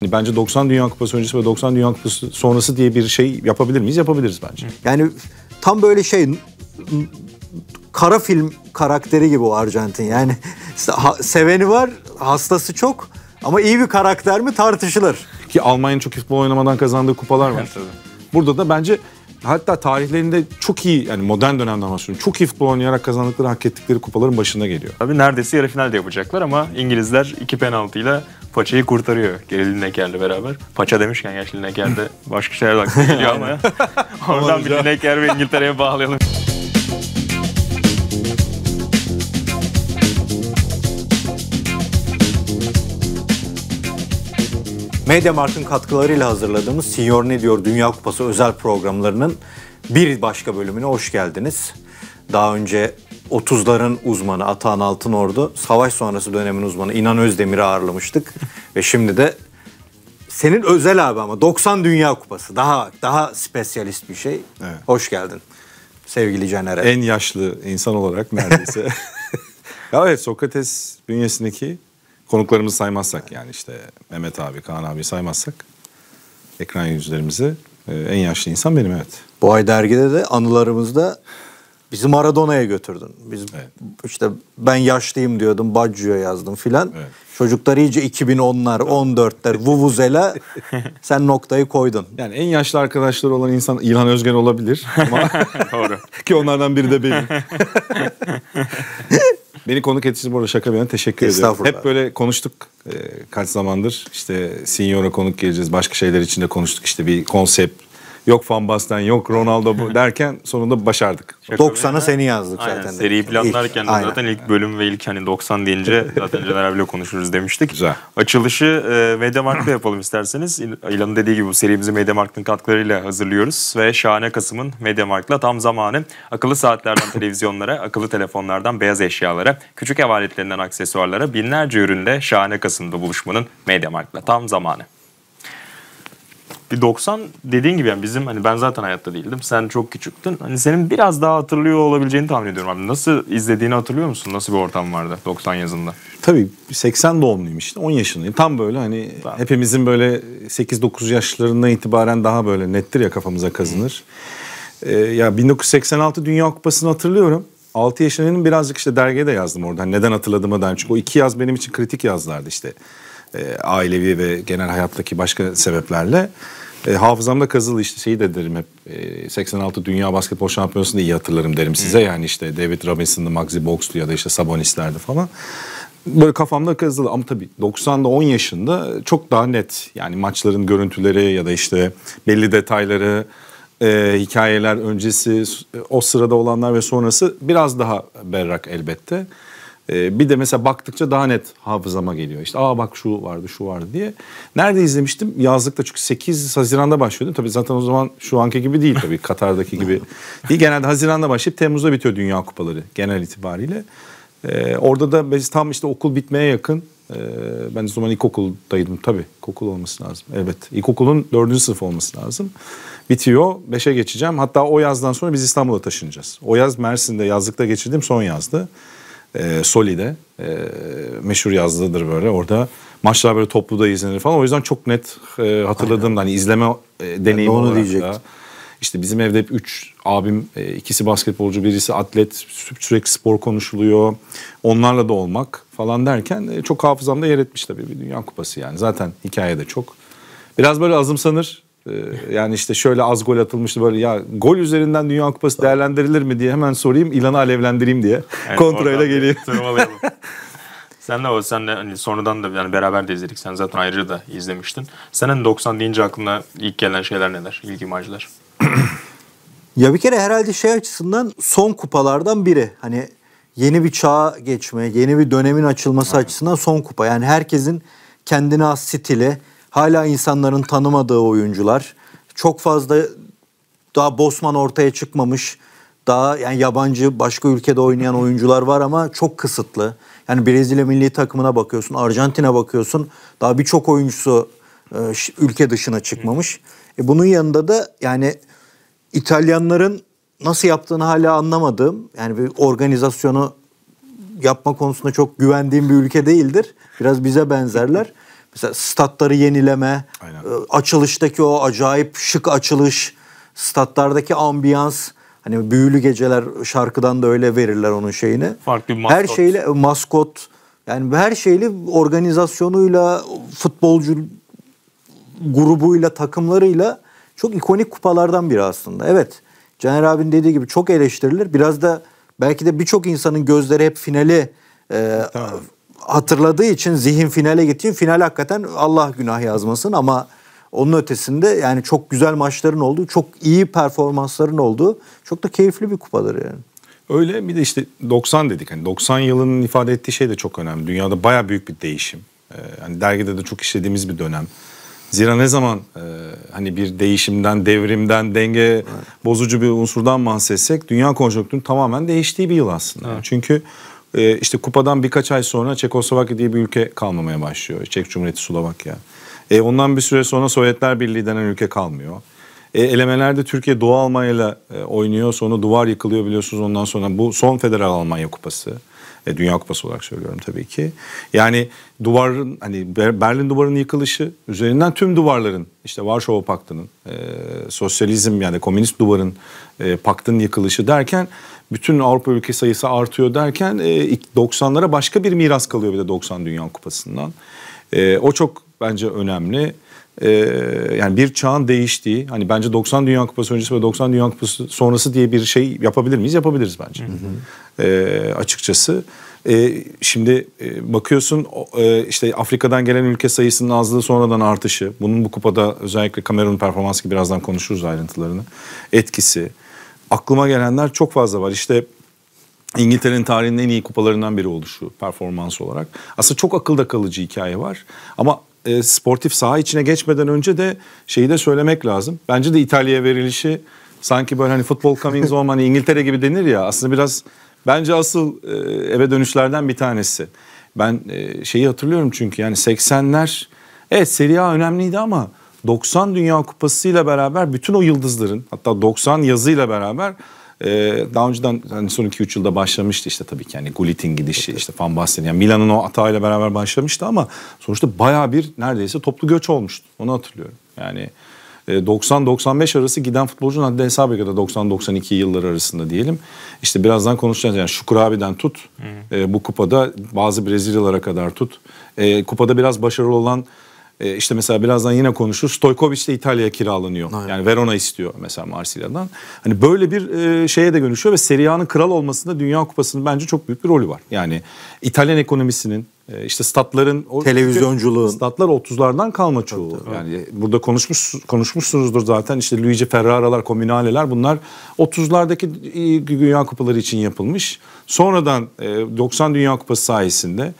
Hani bence 90 Dünya Kupası öncesi ve 90 Dünya Kupası sonrası diye bir şey yapabilir miyiz? Yapabiliriz bence. Yani tam böyle şey kara film karakteri gibi o Arjantin. Yani seveni var, hastası çok ama iyi bir karakter mi tartışılır. Ki Almanya'nın çok futbol oynamadan kazandığı kupalar var. Burada da bence hatta tarihlerinde çok iyi yani modern dönemden bahsediyorum. Çok iyi futbol oynayarak kazandıkları, hak ettikleri kupaların başında geliyor. Tabii neredeyse yarı finalde yapacaklar ama İngilizler iki penaltıyla paçayı kurtarıyor gerili nekerle beraber. Paça demişken yaşlı nekerde başka şeyler de geliyor ama oradan bir neker ve İngiltere'ye bağlayalım. Mediamarkt'ın katkılarıyla hazırladığımız Senior Ne Diyor Dünya Kupası özel programlarının bir başka bölümüne hoş geldiniz. Daha önce 30'ların uzmanı Atahan Altınordu, savaş sonrası dönemin uzmanı İnan Özdemir'i ağırlamıştık. Ve şimdi de senin özel abi ama 90 Dünya Kupası. Daha daha spesyalist bir şey. Evet. Hoş geldin sevgili caner En yaşlı insan olarak neredeyse. ya evet Sokrates bünyesindeki konuklarımızı saymazsak yani işte Mehmet abi, Kaan abi saymazsak ekran yüzlerimizi e, en yaşlı insan benim evet. Bu ay dergide de anılarımızda Bizi Maradona'ya götürdün. Biz evet. işte ben yaşlıyım diyordum, Baggio'ya yazdım filan. Evet. Çocuklar iyice 2010'lar, 14'ler, Vuvuzela sen noktayı koydun. Yani en yaşlı arkadaşları olan insan İlhan Özgen olabilir. Ama Doğru. Ki onlardan biri de benim. Beni konuk ettiğiniz bu arada şaka bir yana teşekkür ediyorum. Hep böyle konuştuk e, kaç zamandır. İşte Senior'a konuk geleceğiz. Başka şeyler için de konuştuk. İşte bir konsept, Yok Van Basten, yok Ronaldo bu derken sonunda başardık. 90'a şey seni yazdık Aynen, zaten. Seriyi planlarken ilk, zaten ilk bölüm ve ilk hani 90 deyince zaten Caner abiyle konuşuruz demiştik. Güzel. Açılışı e, Mediamarkt'ta yapalım isterseniz. İlan'ın dediği gibi bu serimizi Mediamarkt'ın katkılarıyla hazırlıyoruz ve şahane Kasım'ın Mediamarkt'la tam zamanı akıllı saatlerden televizyonlara, akıllı telefonlardan beyaz eşyalara, küçük ev aletlerinden aksesuarlara binlerce ürünle şahane Kasım'da buluşmanın Mediamarkt'la tam zamanı bir 90 dediğin gibi yani bizim hani ben zaten hayatta değildim. Sen çok küçüktün. Hani senin biraz daha hatırlıyor olabileceğini tahmin ediyorum abi. Nasıl izlediğini hatırlıyor musun? Nasıl bir ortam vardı 90 yazında? Tabii 80 doğumluyum işte 10 yaşındayım. Tam böyle hani tamam. hepimizin böyle 8-9 yaşlarından itibaren daha böyle nettir ya kafamıza kazınır. Ee, ya 1986 Dünya Kupası'nı hatırlıyorum. 6 yaşındayım birazcık işte de yazdım orada. Hani neden hatırladığıma dair. Çünkü o iki yaz benim için kritik yazlardı işte. E, ailevi ve genel hayattaki başka sebeplerle e, hafızamda kazılı işte şeyi de derim hep e, 86 Dünya Basketbol Şampiyonası'nı iyi hatırlarım derim size. Yani işte David Robinson'da Maxi Box'lu ya da işte Sabonis'lerdi falan. Böyle kafamda kazılı ama tabii 90'da 10 yaşında çok daha net. Yani maçların görüntüleri ya da işte belli detayları, e, hikayeler öncesi, e, o sırada olanlar ve sonrası biraz daha berrak elbette. E, bir de mesela baktıkça daha net hafızama geliyor. İşte aa bak şu vardı şu vardı diye. Nerede izlemiştim? Yazlıkta çünkü 8 Haziran'da başlıyordu. Tabii zaten o zaman şu anki gibi değil tabii Katar'daki gibi değil. Genelde Haziran'da başlayıp Temmuz'da bitiyor Dünya Kupaları genel itibariyle. Ee, orada da biz tam işte okul bitmeye yakın ee, ben o zaman ilkokuldaydım tabii. Okul olması lazım. Evet. İlkokulun dördüncü sınıf olması lazım. Bitiyor. Beşe geçeceğim. Hatta o yazdan sonra biz İstanbul'a taşınacağız. O yaz Mersin'de yazlıkta geçirdim. son yazdı e, Soli'de e, meşhur yazdığıdır böyle orada maçlar böyle toplu da izlenir falan o yüzden çok net e, hatırladığım hani izleme e, deneyimi yani onu diyecektim. Da. İşte bizim evde hep üç abim, e, ikisi basketbolcu, birisi atlet, sürekli spor konuşuluyor. Onlarla da olmak falan derken e, çok hafızamda yer etmiş tabii bir Dünya Kupası yani. Zaten hikaye de çok. Biraz böyle azımsanır ee, yani işte şöyle az gol atılmıştı böyle ya gol üzerinden Dünya Kupası değerlendirilir mi diye hemen sorayım ilanı alevlendireyim diye. Evet, Kontrayla geleyim. Sen de o sen de hani sonradan da yani beraber de izledik. Sen zaten ayrıca da izlemiştin. Senin 90 deyince aklına ilk gelen şeyler neler? İlk imajlar. ya bir kere herhalde şey açısından son kupalardan biri. Hani yeni bir çağa geçme, yeni bir dönemin açılması evet. açısından son kupa. Yani herkesin kendine has stili, Hala insanların tanımadığı oyuncular. Çok fazla daha Bosman ortaya çıkmamış. Daha yani yabancı başka ülkede oynayan oyuncular var ama çok kısıtlı. Yani Brezilya milli takımına bakıyorsun, Arjantin'e bakıyorsun. Daha birçok oyuncusu e, ülke dışına çıkmamış. E bunun yanında da yani İtalyanların nasıl yaptığını hala anlamadığım yani bir organizasyonu yapma konusunda çok güvendiğim bir ülke değildir. Biraz bize benzerler. Mesela statları yenileme, Aynen. E, açılıştaki o acayip şık açılış, statlardaki ambiyans, hani büyülü geceler şarkıdan da öyle verirler onun şeyini. Farklı bir maskot. Her şeyle e, maskot yani her şeyle organizasyonuyla, futbolcu grubuyla, takımlarıyla çok ikonik kupalardan biri aslında. Evet. Caner abinin dediği gibi çok eleştirilir. Biraz da belki de birçok insanın gözleri hep finali e, tamam hatırladığı için zihin finale gittiği final hakikaten Allah günah yazmasın ama onun ötesinde yani çok güzel maçların olduğu, çok iyi performansların olduğu çok da keyifli bir kupadır yani. Öyle bir de işte 90 dedik. Hani 90 yılının ifade ettiği şey de çok önemli. Dünyada baya büyük bir değişim. Ee, hani dergide de çok işlediğimiz bir dönem. Zira ne zaman e, hani bir değişimden, devrimden, denge evet. bozucu bir unsurdan bahsetsek dünya konjonktürünün tamamen değiştiği bir yıl aslında. Evet. Çünkü e, işte kupadan birkaç ay sonra Çekoslovakya diye bir ülke kalmamaya başlıyor. Çek Cumhuriyeti Slovakya. E, ondan bir süre sonra Sovyetler Birliği denen ülke kalmıyor. E, elemelerde Türkiye Doğu Almanya ile oynuyor. Sonra duvar yıkılıyor biliyorsunuz ondan sonra. Bu son Federal Almanya Kupası. E, Dünya Kupası olarak söylüyorum tabii ki. Yani duvarın hani Berlin duvarının yıkılışı üzerinden tüm duvarların işte Varşova Paktı'nın e, sosyalizm yani komünist duvarın e, paktının yıkılışı derken bütün Avrupa ülke sayısı artıyor derken 90'lara e, başka bir miras kalıyor bir de 90 Dünya Kupası'ndan. E, o çok bence önemli. E, yani bir çağın değiştiği hani bence 90 Dünya Kupası öncesi ve 90 Dünya Kupası sonrası diye bir şey yapabilir miyiz? Yapabiliriz bence. Hı hı. Açıkçası. şimdi bakıyorsun işte Afrika'dan gelen ülke sayısının azlığı sonradan artışı. Bunun bu kupada özellikle Kamerun performansı gibi birazdan konuşuruz ayrıntılarını. Etkisi aklıma gelenler çok fazla var. İşte İngiltere'nin tarihinin en iyi kupalarından biri oldu şu performans olarak. Aslında çok akılda kalıcı hikaye var. Ama e, sportif saha içine geçmeden önce de şeyi de söylemek lazım. Bence de İtalya'ya verilişi sanki böyle hani futbol coming home hani İngiltere gibi denir ya aslında biraz bence asıl e, eve dönüşlerden bir tanesi. Ben e, şeyi hatırlıyorum çünkü yani 80'ler evet Serie A önemliydi ama 90 Dünya Kupası ile beraber bütün o yıldızların hatta 90 yazıyla beraber e, daha önceden hani son 2-3 yılda başlamıştı işte tabii ki yani Gullit'in gidişi evet. işte Van Basten yani Milan'ın o atağıyla beraber başlamıştı ama sonuçta baya bir neredeyse toplu göç olmuştu. Onu hatırlıyorum. Yani 90-95 e, arası giden futbolcunun haddi hesabı da 90-92 yılları arasında diyelim. İşte birazdan konuşacağız yani Şukur abiden tut. Hı. E, bu kupada bazı Brezilyalara kadar tut. E, kupada biraz başarılı olan e, işte mesela birazdan yine konuşur. Stojkovic de İtalya'ya kiralanıyor. Aynen. Yani Verona istiyor mesela Marsilya'dan. Hani böyle bir e, şeye de dönüşüyor ve Serie A'nın kral olmasında Dünya Kupası'nın bence çok büyük bir rolü var. Yani İtalyan ekonomisinin e, işte statların televizyonculuğun statlar 30'lardan kalma çoğu. Tabii, tabii. Yani burada konuşmuş konuşmuşsunuzdur zaten işte Luigi Ferrara'lar, Comunale'ler bunlar 30'lardaki e, Dünya Kupaları için yapılmış. Sonradan 90 e, Dünya Kupası sayesinde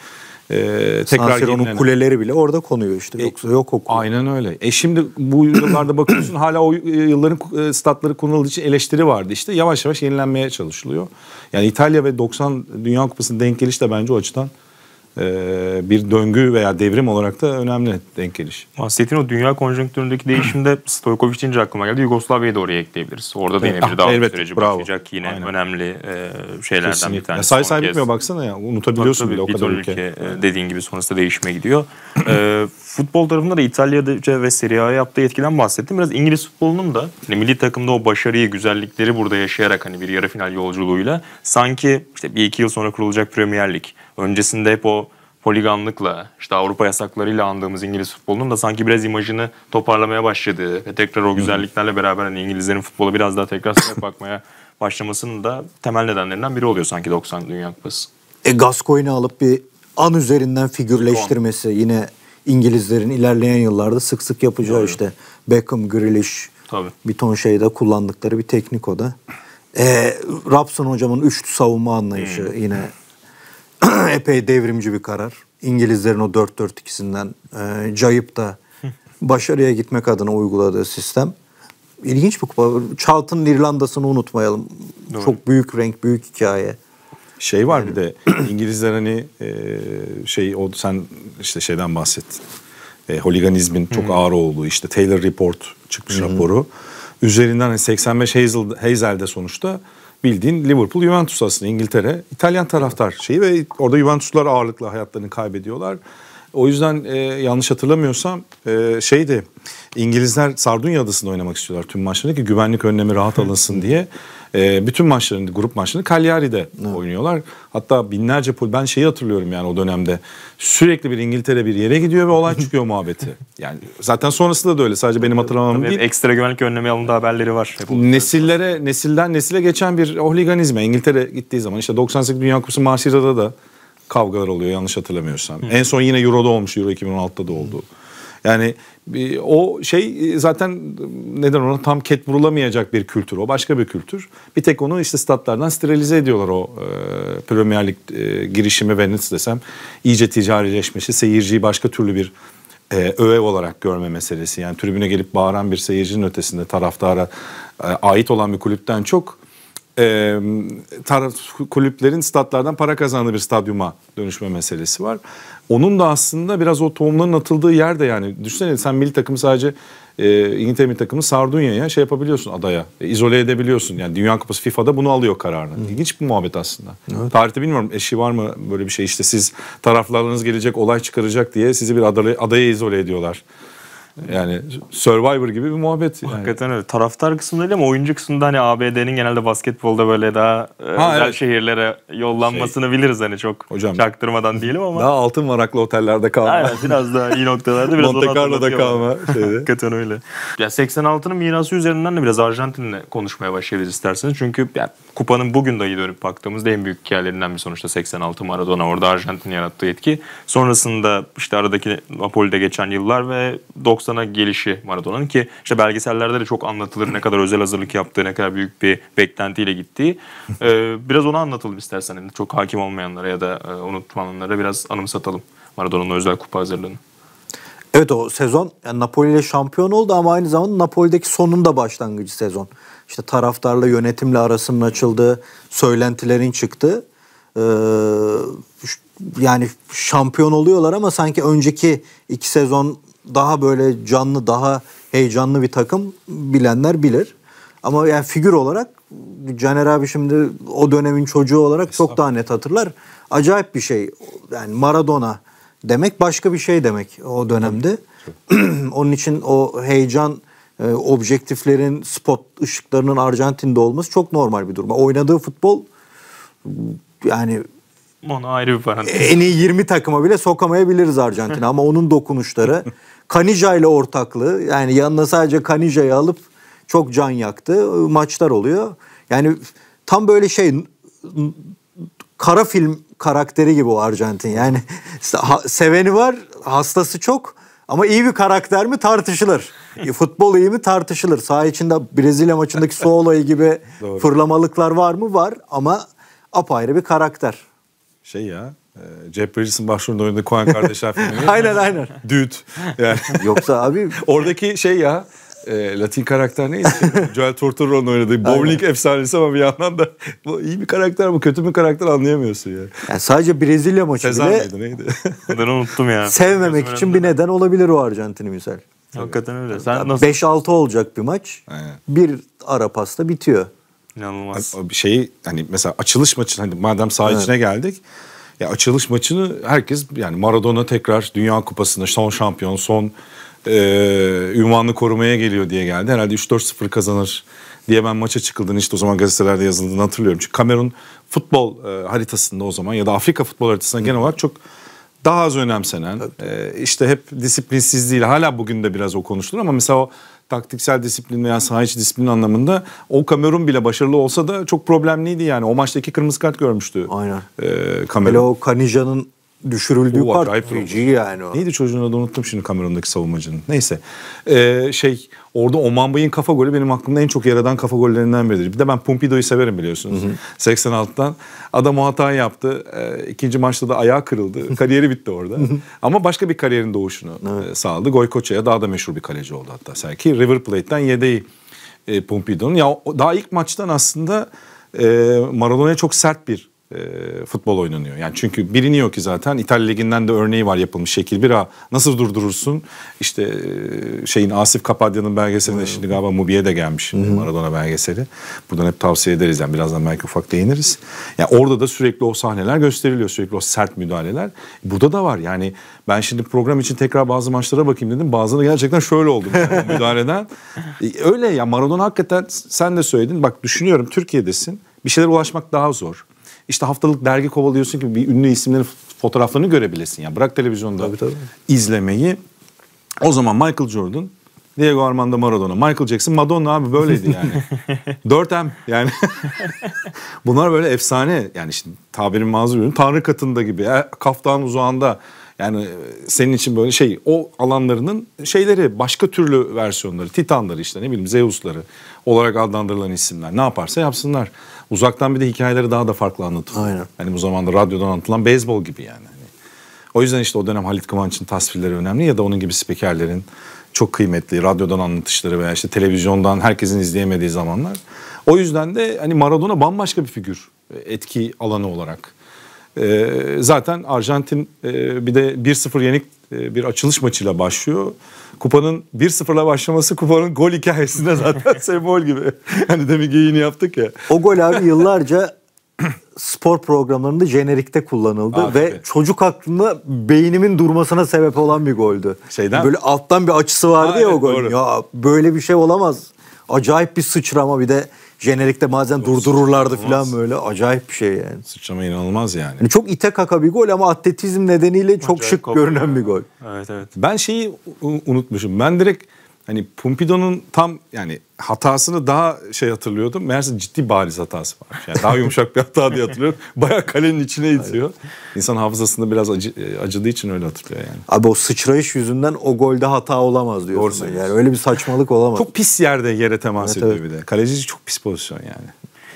e, tekrar Sansür yenilenen. kuleleri bile orada konuyor işte. E, Yoksa yok okul. Aynen öyle. E şimdi bu yıllarda bakıyorsun hala o e, yılların e, statları konulduğu için eleştiri vardı işte. Yavaş yavaş yenilenmeye çalışılıyor. Yani İtalya ve 90 Dünya Kupası'nın denk geliş de bence o açıdan ee, bir döngü veya devrim olarak da önemli denk geliş. Bahsettiğin o dünya konjonktüründeki değişimde Stojkovic deyince aklıma geldi. Yugoslavya'yı da oraya ekleyebiliriz. Orada da yine bir ah, daha elbette, süreci bravo. başlayacak yine Aynen. önemli e, şeylerden Kesinlikle. bir tanesi. Ya say say bitmiyor baksana ya unutabiliyorsun bile o kadar ülke. ülke. E, dediğin gibi sonrasında değişime gidiyor. e, futbol tarafında da İtalya'da ve Serie A'ya yaptığı etkiden bahsettim. Biraz İngiliz futbolunun da hani milli takımda o başarıyı, güzellikleri burada yaşayarak hani bir yarı final yolculuğuyla sanki işte bir iki yıl sonra kurulacak Premier Lig. Öncesinde hep o holiganlıkla, işte Avrupa yasaklarıyla andığımız İngiliz futbolunun da sanki biraz imajını toparlamaya başladığı ve tekrar o güzelliklerle beraber hani İngilizlerin futbola biraz daha tekrar sıcak bakmaya başlamasının da temel nedenlerinden biri oluyor sanki 90 Dünya Kupası. E Gascoyne'ı alıp bir an üzerinden figürleştirmesi yine İngilizlerin ilerleyen yıllarda sık sık yapacağı Doğru. işte Beckham, Grealish Tabii. bir ton şeyde kullandıkları bir teknik o da. E, Rapson hocamın üçlü savunma anlayışı hmm. yine epey devrimci bir karar. İngilizlerin o 4-4-2'sinden e, cayıp da başarıya gitmek adına uyguladığı sistem. İlginç bir kupa. Charlton'ın İrlanda'sını unutmayalım. Doğru. Çok büyük renk, büyük hikaye. Şey var yani. bir de İngilizler hani e, şey o sen işte şeyden bahsettin. E, holiganizmin çok ağır olduğu işte Taylor Report çıkmış hı raporu. Üzerinden 85 hani Hazel, Hazel'de sonuçta bildiğin Liverpool Juventus aslında İngiltere. İtalyan taraftar şeyi ve orada Juventuslar ağırlıklı hayatlarını kaybediyorlar. O yüzden e, yanlış hatırlamıyorsam e, şeydi İngilizler Sardunya Adası'nda oynamak istiyorlar tüm maçlarını ki güvenlik önlemi rahat alınsın diye. E, bütün maçlarını, grup maçlarını Cagliari'de evet. oynuyorlar. Hatta binlerce pul. Ben şeyi hatırlıyorum yani o dönemde. Sürekli bir İngiltere bir yere gidiyor ve olay çıkıyor muhabbeti. Yani zaten sonrasında da öyle. Sadece benim hatırlamam Tabii değil. Ekstra güvenlik önlemi alındı haberleri var. Nesillere, nesilden nesile geçen bir ohliganizme. İngiltere gittiği zaman işte 98 Dünya Kupası Marsilya'da da kavgalar oluyor yanlış hatırlamıyorsam. Hı. En son yine Euro'da olmuş. Euro 2016'da da oldu. Yani o şey e, zaten e, neden ona tam ket vurulamayacak bir kültür. O başka bir kültür. Bir tek onu işte statlardan sterilize ediyorlar o e, Premier Lig e, girişimi ve nasıl desem iyice ticarileşmesi, seyirciyi başka türlü bir e, öğe olarak görme meselesi. Yani tribüne gelip bağıran bir seyircinin ötesinde taraftara e, ait olan bir kulüpten çok e, taraf, kulüplerin statlardan para kazandığı bir stadyuma dönüşme meselesi var. Onun da aslında biraz o tohumların atıldığı yerde yani. Düşünsene sen milli Takımı sadece e, İngiltere milli takımı Sardunya'ya şey yapabiliyorsun adaya. E, izole edebiliyorsun. Yani Dünya Kupası FIFA'da bunu alıyor kararını. Hmm. İlginç bir muhabbet aslında. Evet. Tarihte bilmiyorum eşi var mı böyle bir şey işte siz taraflarınız gelecek olay çıkaracak diye sizi bir adaya, adaya izole ediyorlar. Yani Survivor gibi bir muhabbet. Yani. Hakikaten öyle. Taraftar kısmında değil ama oyuncu kısmında hani ABD'nin genelde basketbolda böyle daha e, ha, özel evet. şehirlere yollanmasını şey, biliriz hani çok Hocam, çaktırmadan diyelim ama. Daha altın varaklı otellerde kalma. Aynen biraz daha iyi noktalarda biraz Monte Carlo'da kalma. Hakikaten öyle. Ya 86'nın mirası üzerinden de biraz Arjantin'le konuşmaya başlayabiliriz isterseniz. Çünkü yani kupanın bugün dahi dönüp baktığımızda en büyük hikayelerinden bir sonuçta 86 Maradona orada Arjantin yarattığı etki. Sonrasında işte aradaki Napoli'de geçen yıllar ve 90 90'a gelişi Maradona'nın ki işte belgesellerde de çok anlatılır ne kadar özel hazırlık yaptığı, ne kadar büyük bir beklentiyle gittiği. Ee, biraz onu anlatalım istersen. Yani çok hakim olmayanlara ya da e, unutmanlara biraz anımsatalım Maradona'nın özel kupa hazırlığını. Evet o sezon yani Napoli ile şampiyon oldu ama aynı zamanda Napoli'deki sonun da başlangıcı sezon. İşte taraftarla yönetimle arasının açıldığı, söylentilerin çıktı. Ee, yani şampiyon oluyorlar ama sanki önceki iki sezon daha böyle canlı, daha heyecanlı bir takım bilenler bilir. Ama yani figür olarak Caner abi şimdi o dönemin çocuğu olarak çok daha net hatırlar. Acayip bir şey. Yani Maradona demek başka bir şey demek o dönemde. Onun için o heyecan e, objektiflerin spot ışıklarının Arjantin'de olması çok normal bir durum. Oynadığı futbol yani onu ayrı bir parantez. En iyi 20 takıma bile sokamayabiliriz Arjantin'e ama onun dokunuşları Kanija ile ortaklığı yani yanına sadece Kanija'yı alıp çok can yaktı ıı, maçlar oluyor. Yani tam böyle şey kara film karakteri gibi o Arjantin. Yani seveni var, hastası çok ama iyi bir karakter mi tartışılır. E, futbol iyi mi tartışılır. Saha içinde Brezilya maçındaki su olayı gibi fırlamalıklar var mı? Var ama apayrı bir karakter. Şey ya ee, Jeff Bridges'in başrolünde oynadığı Koen kardeşler filmi. aynen aynen. Düt. Yani. Yoksa abi. Oradaki şey ya e, Latin karakter neydi? Joel Tortore'nin oynadığı bowling Aynen. efsanesi ama bir yandan da bu iyi bir karakter mi kötü bir karakter anlayamıyorsun ya. yani sadece Brezilya maçı Sezar bile. Sezar neydi ben unuttum ya. Sevmemek için bir neden olabilir o Arjantin'i misal. Hakikaten öyle. Sen nasıl? 5-6 olacak bir maç. Aynen. Bir ara pasta bitiyor. İnanılmaz. Bir Şeyi hani mesela açılış maçı hani madem saha içine geldik. Ya açılış maçını herkes yani Maradona tekrar Dünya Kupası'nda son şampiyon, son e, ünvanını korumaya geliyor diye geldi. Herhalde 3-4-0 kazanır diye ben maça çıkıldığını işte o zaman gazetelerde yazıldığını hatırlıyorum. Çünkü Kamerun futbol e, haritasında o zaman ya da Afrika futbol haritasında genel olarak çok daha az önemsenen, e, işte hep disiplinsizliğiyle hala bugün de biraz o konuşulur ama mesela o taktiksel disiplin veya saha içi disiplin anlamında o Kamerun bile başarılı olsa da çok problemliydi yani. O maçtaki kırmızı kart görmüştü. Aynen. E, Kamerun. Hele o Kanija'nın düşürüldüğü Oo, kart. Feci yani o. Neydi çocuğun adı unuttum şimdi Kamerun'daki savunmacının. Neyse. Ee, şey Orada Omambay'ın kafa golü benim aklımda en çok yaradan kafa gollerinden biridir. Bir de ben Pumpido'yu severim biliyorsunuz. Hı hı. 86'tan. Adam o hata yaptı. E, ikinci maçta da ayağı kırıldı. Kariyeri bitti orada. Ama başka bir kariyerin doğuşunu hı. E, sağladı. Goykoça'ya daha da meşhur bir kaleci oldu hatta. Sanki River Plate'den yedeği e, Pumpido'nun. Ya daha ilk maçtan aslında e, Maradona'ya çok sert bir e, futbol oynanıyor. Yani çünkü birini yok ki zaten İtalya Ligi'nden de örneği var yapılmış şekil. Bir nasıl durdurursun? İşte e, şeyin Asif Kapadya'nın belgeselinde hmm. şimdi galiba Mubi'ye de gelmiş hmm. Maradona belgeseli. Buradan hep tavsiye ederiz yani birazdan belki ufak değiniriz. Yani orada da sürekli o sahneler gösteriliyor. Sürekli o sert müdahaleler. Burada da var yani ben şimdi program için tekrar bazı maçlara bakayım dedim. Bazıları gerçekten şöyle oldu yani müdahaleden. E, öyle ya Maradona hakikaten sen de söyledin. Bak düşünüyorum Türkiye'desin. Bir şeyler ulaşmak daha zor işte haftalık dergi kovalıyorsun ki bir ünlü isimlerin fotoğraflarını görebilesin. Yani bırak televizyonda tabii, tabii. izlemeyi. O zaman Michael Jordan, Diego Armando Maradona, Michael Jackson, Madonna abi böyleydi yani. 4M yani. Bunlar böyle efsane yani işte tabirin mazur Tanrı katında gibi, kaftan uzağında. Yani e, senin için böyle şey o alanlarının şeyleri başka türlü versiyonları, titanları işte ne bileyim Zeus'ları olarak adlandırılan isimler. Ne yaparsa yapsınlar. Uzaktan bir de hikayeleri daha da farklı anlatılıyor. Aynen. Hani bu zamanda radyodan anlatılan beyzbol gibi yani. Hani o yüzden işte o dönem Halit Kıvanç'ın tasvirleri önemli ya da onun gibi spikerlerin çok kıymetli radyodan anlatışları veya işte televizyondan herkesin izleyemediği zamanlar. O yüzden de hani Maradona bambaşka bir figür e, etki alanı olarak. E, zaten Arjantin e, bir de 1-0 yenik e, bir açılış maçıyla başlıyor. Kupanın 1-0'la başlaması kupanın gol hikayesinde zaten sembol gibi. Hani demin geyini yaptık ya. O gol abi yıllarca spor programlarında jenerikte kullanıldı Aa, ve çocuk aklında beynimin durmasına sebep olan bir goldü. Şeyden böyle alttan bir açısı vardı Aa, ya o golün. Doğru. Ya böyle bir şey olamaz. Acayip bir sıçrama bir de jenerikte bazen Olsun, durdururlardı olmaz. falan böyle. Acayip bir şey yani. Sıçrama inanılmaz yani. yani çok ite kaka bir gol ama atletizm nedeniyle çok Acayip şık kopya. görünen bir gol. Evet evet. Ben şeyi unutmuşum. Ben direkt hani Pumpido'nun tam yani hatasını daha şey hatırlıyordum. Meğerse ciddi bariz hatası var. Yani daha yumuşak bir hata diye hatırlıyorum. Baya kalenin içine itiyor. İnsan hafızasında biraz acı, e, acıdığı için öyle hatırlıyor yani. Abi o sıçrayış yüzünden o golde hata olamaz diyorsun. Doğru yani öyle bir saçmalık olamaz. Çok pis yerde yere temas evet, ediyor evet. bir de. Kaleci çok pis pozisyon yani.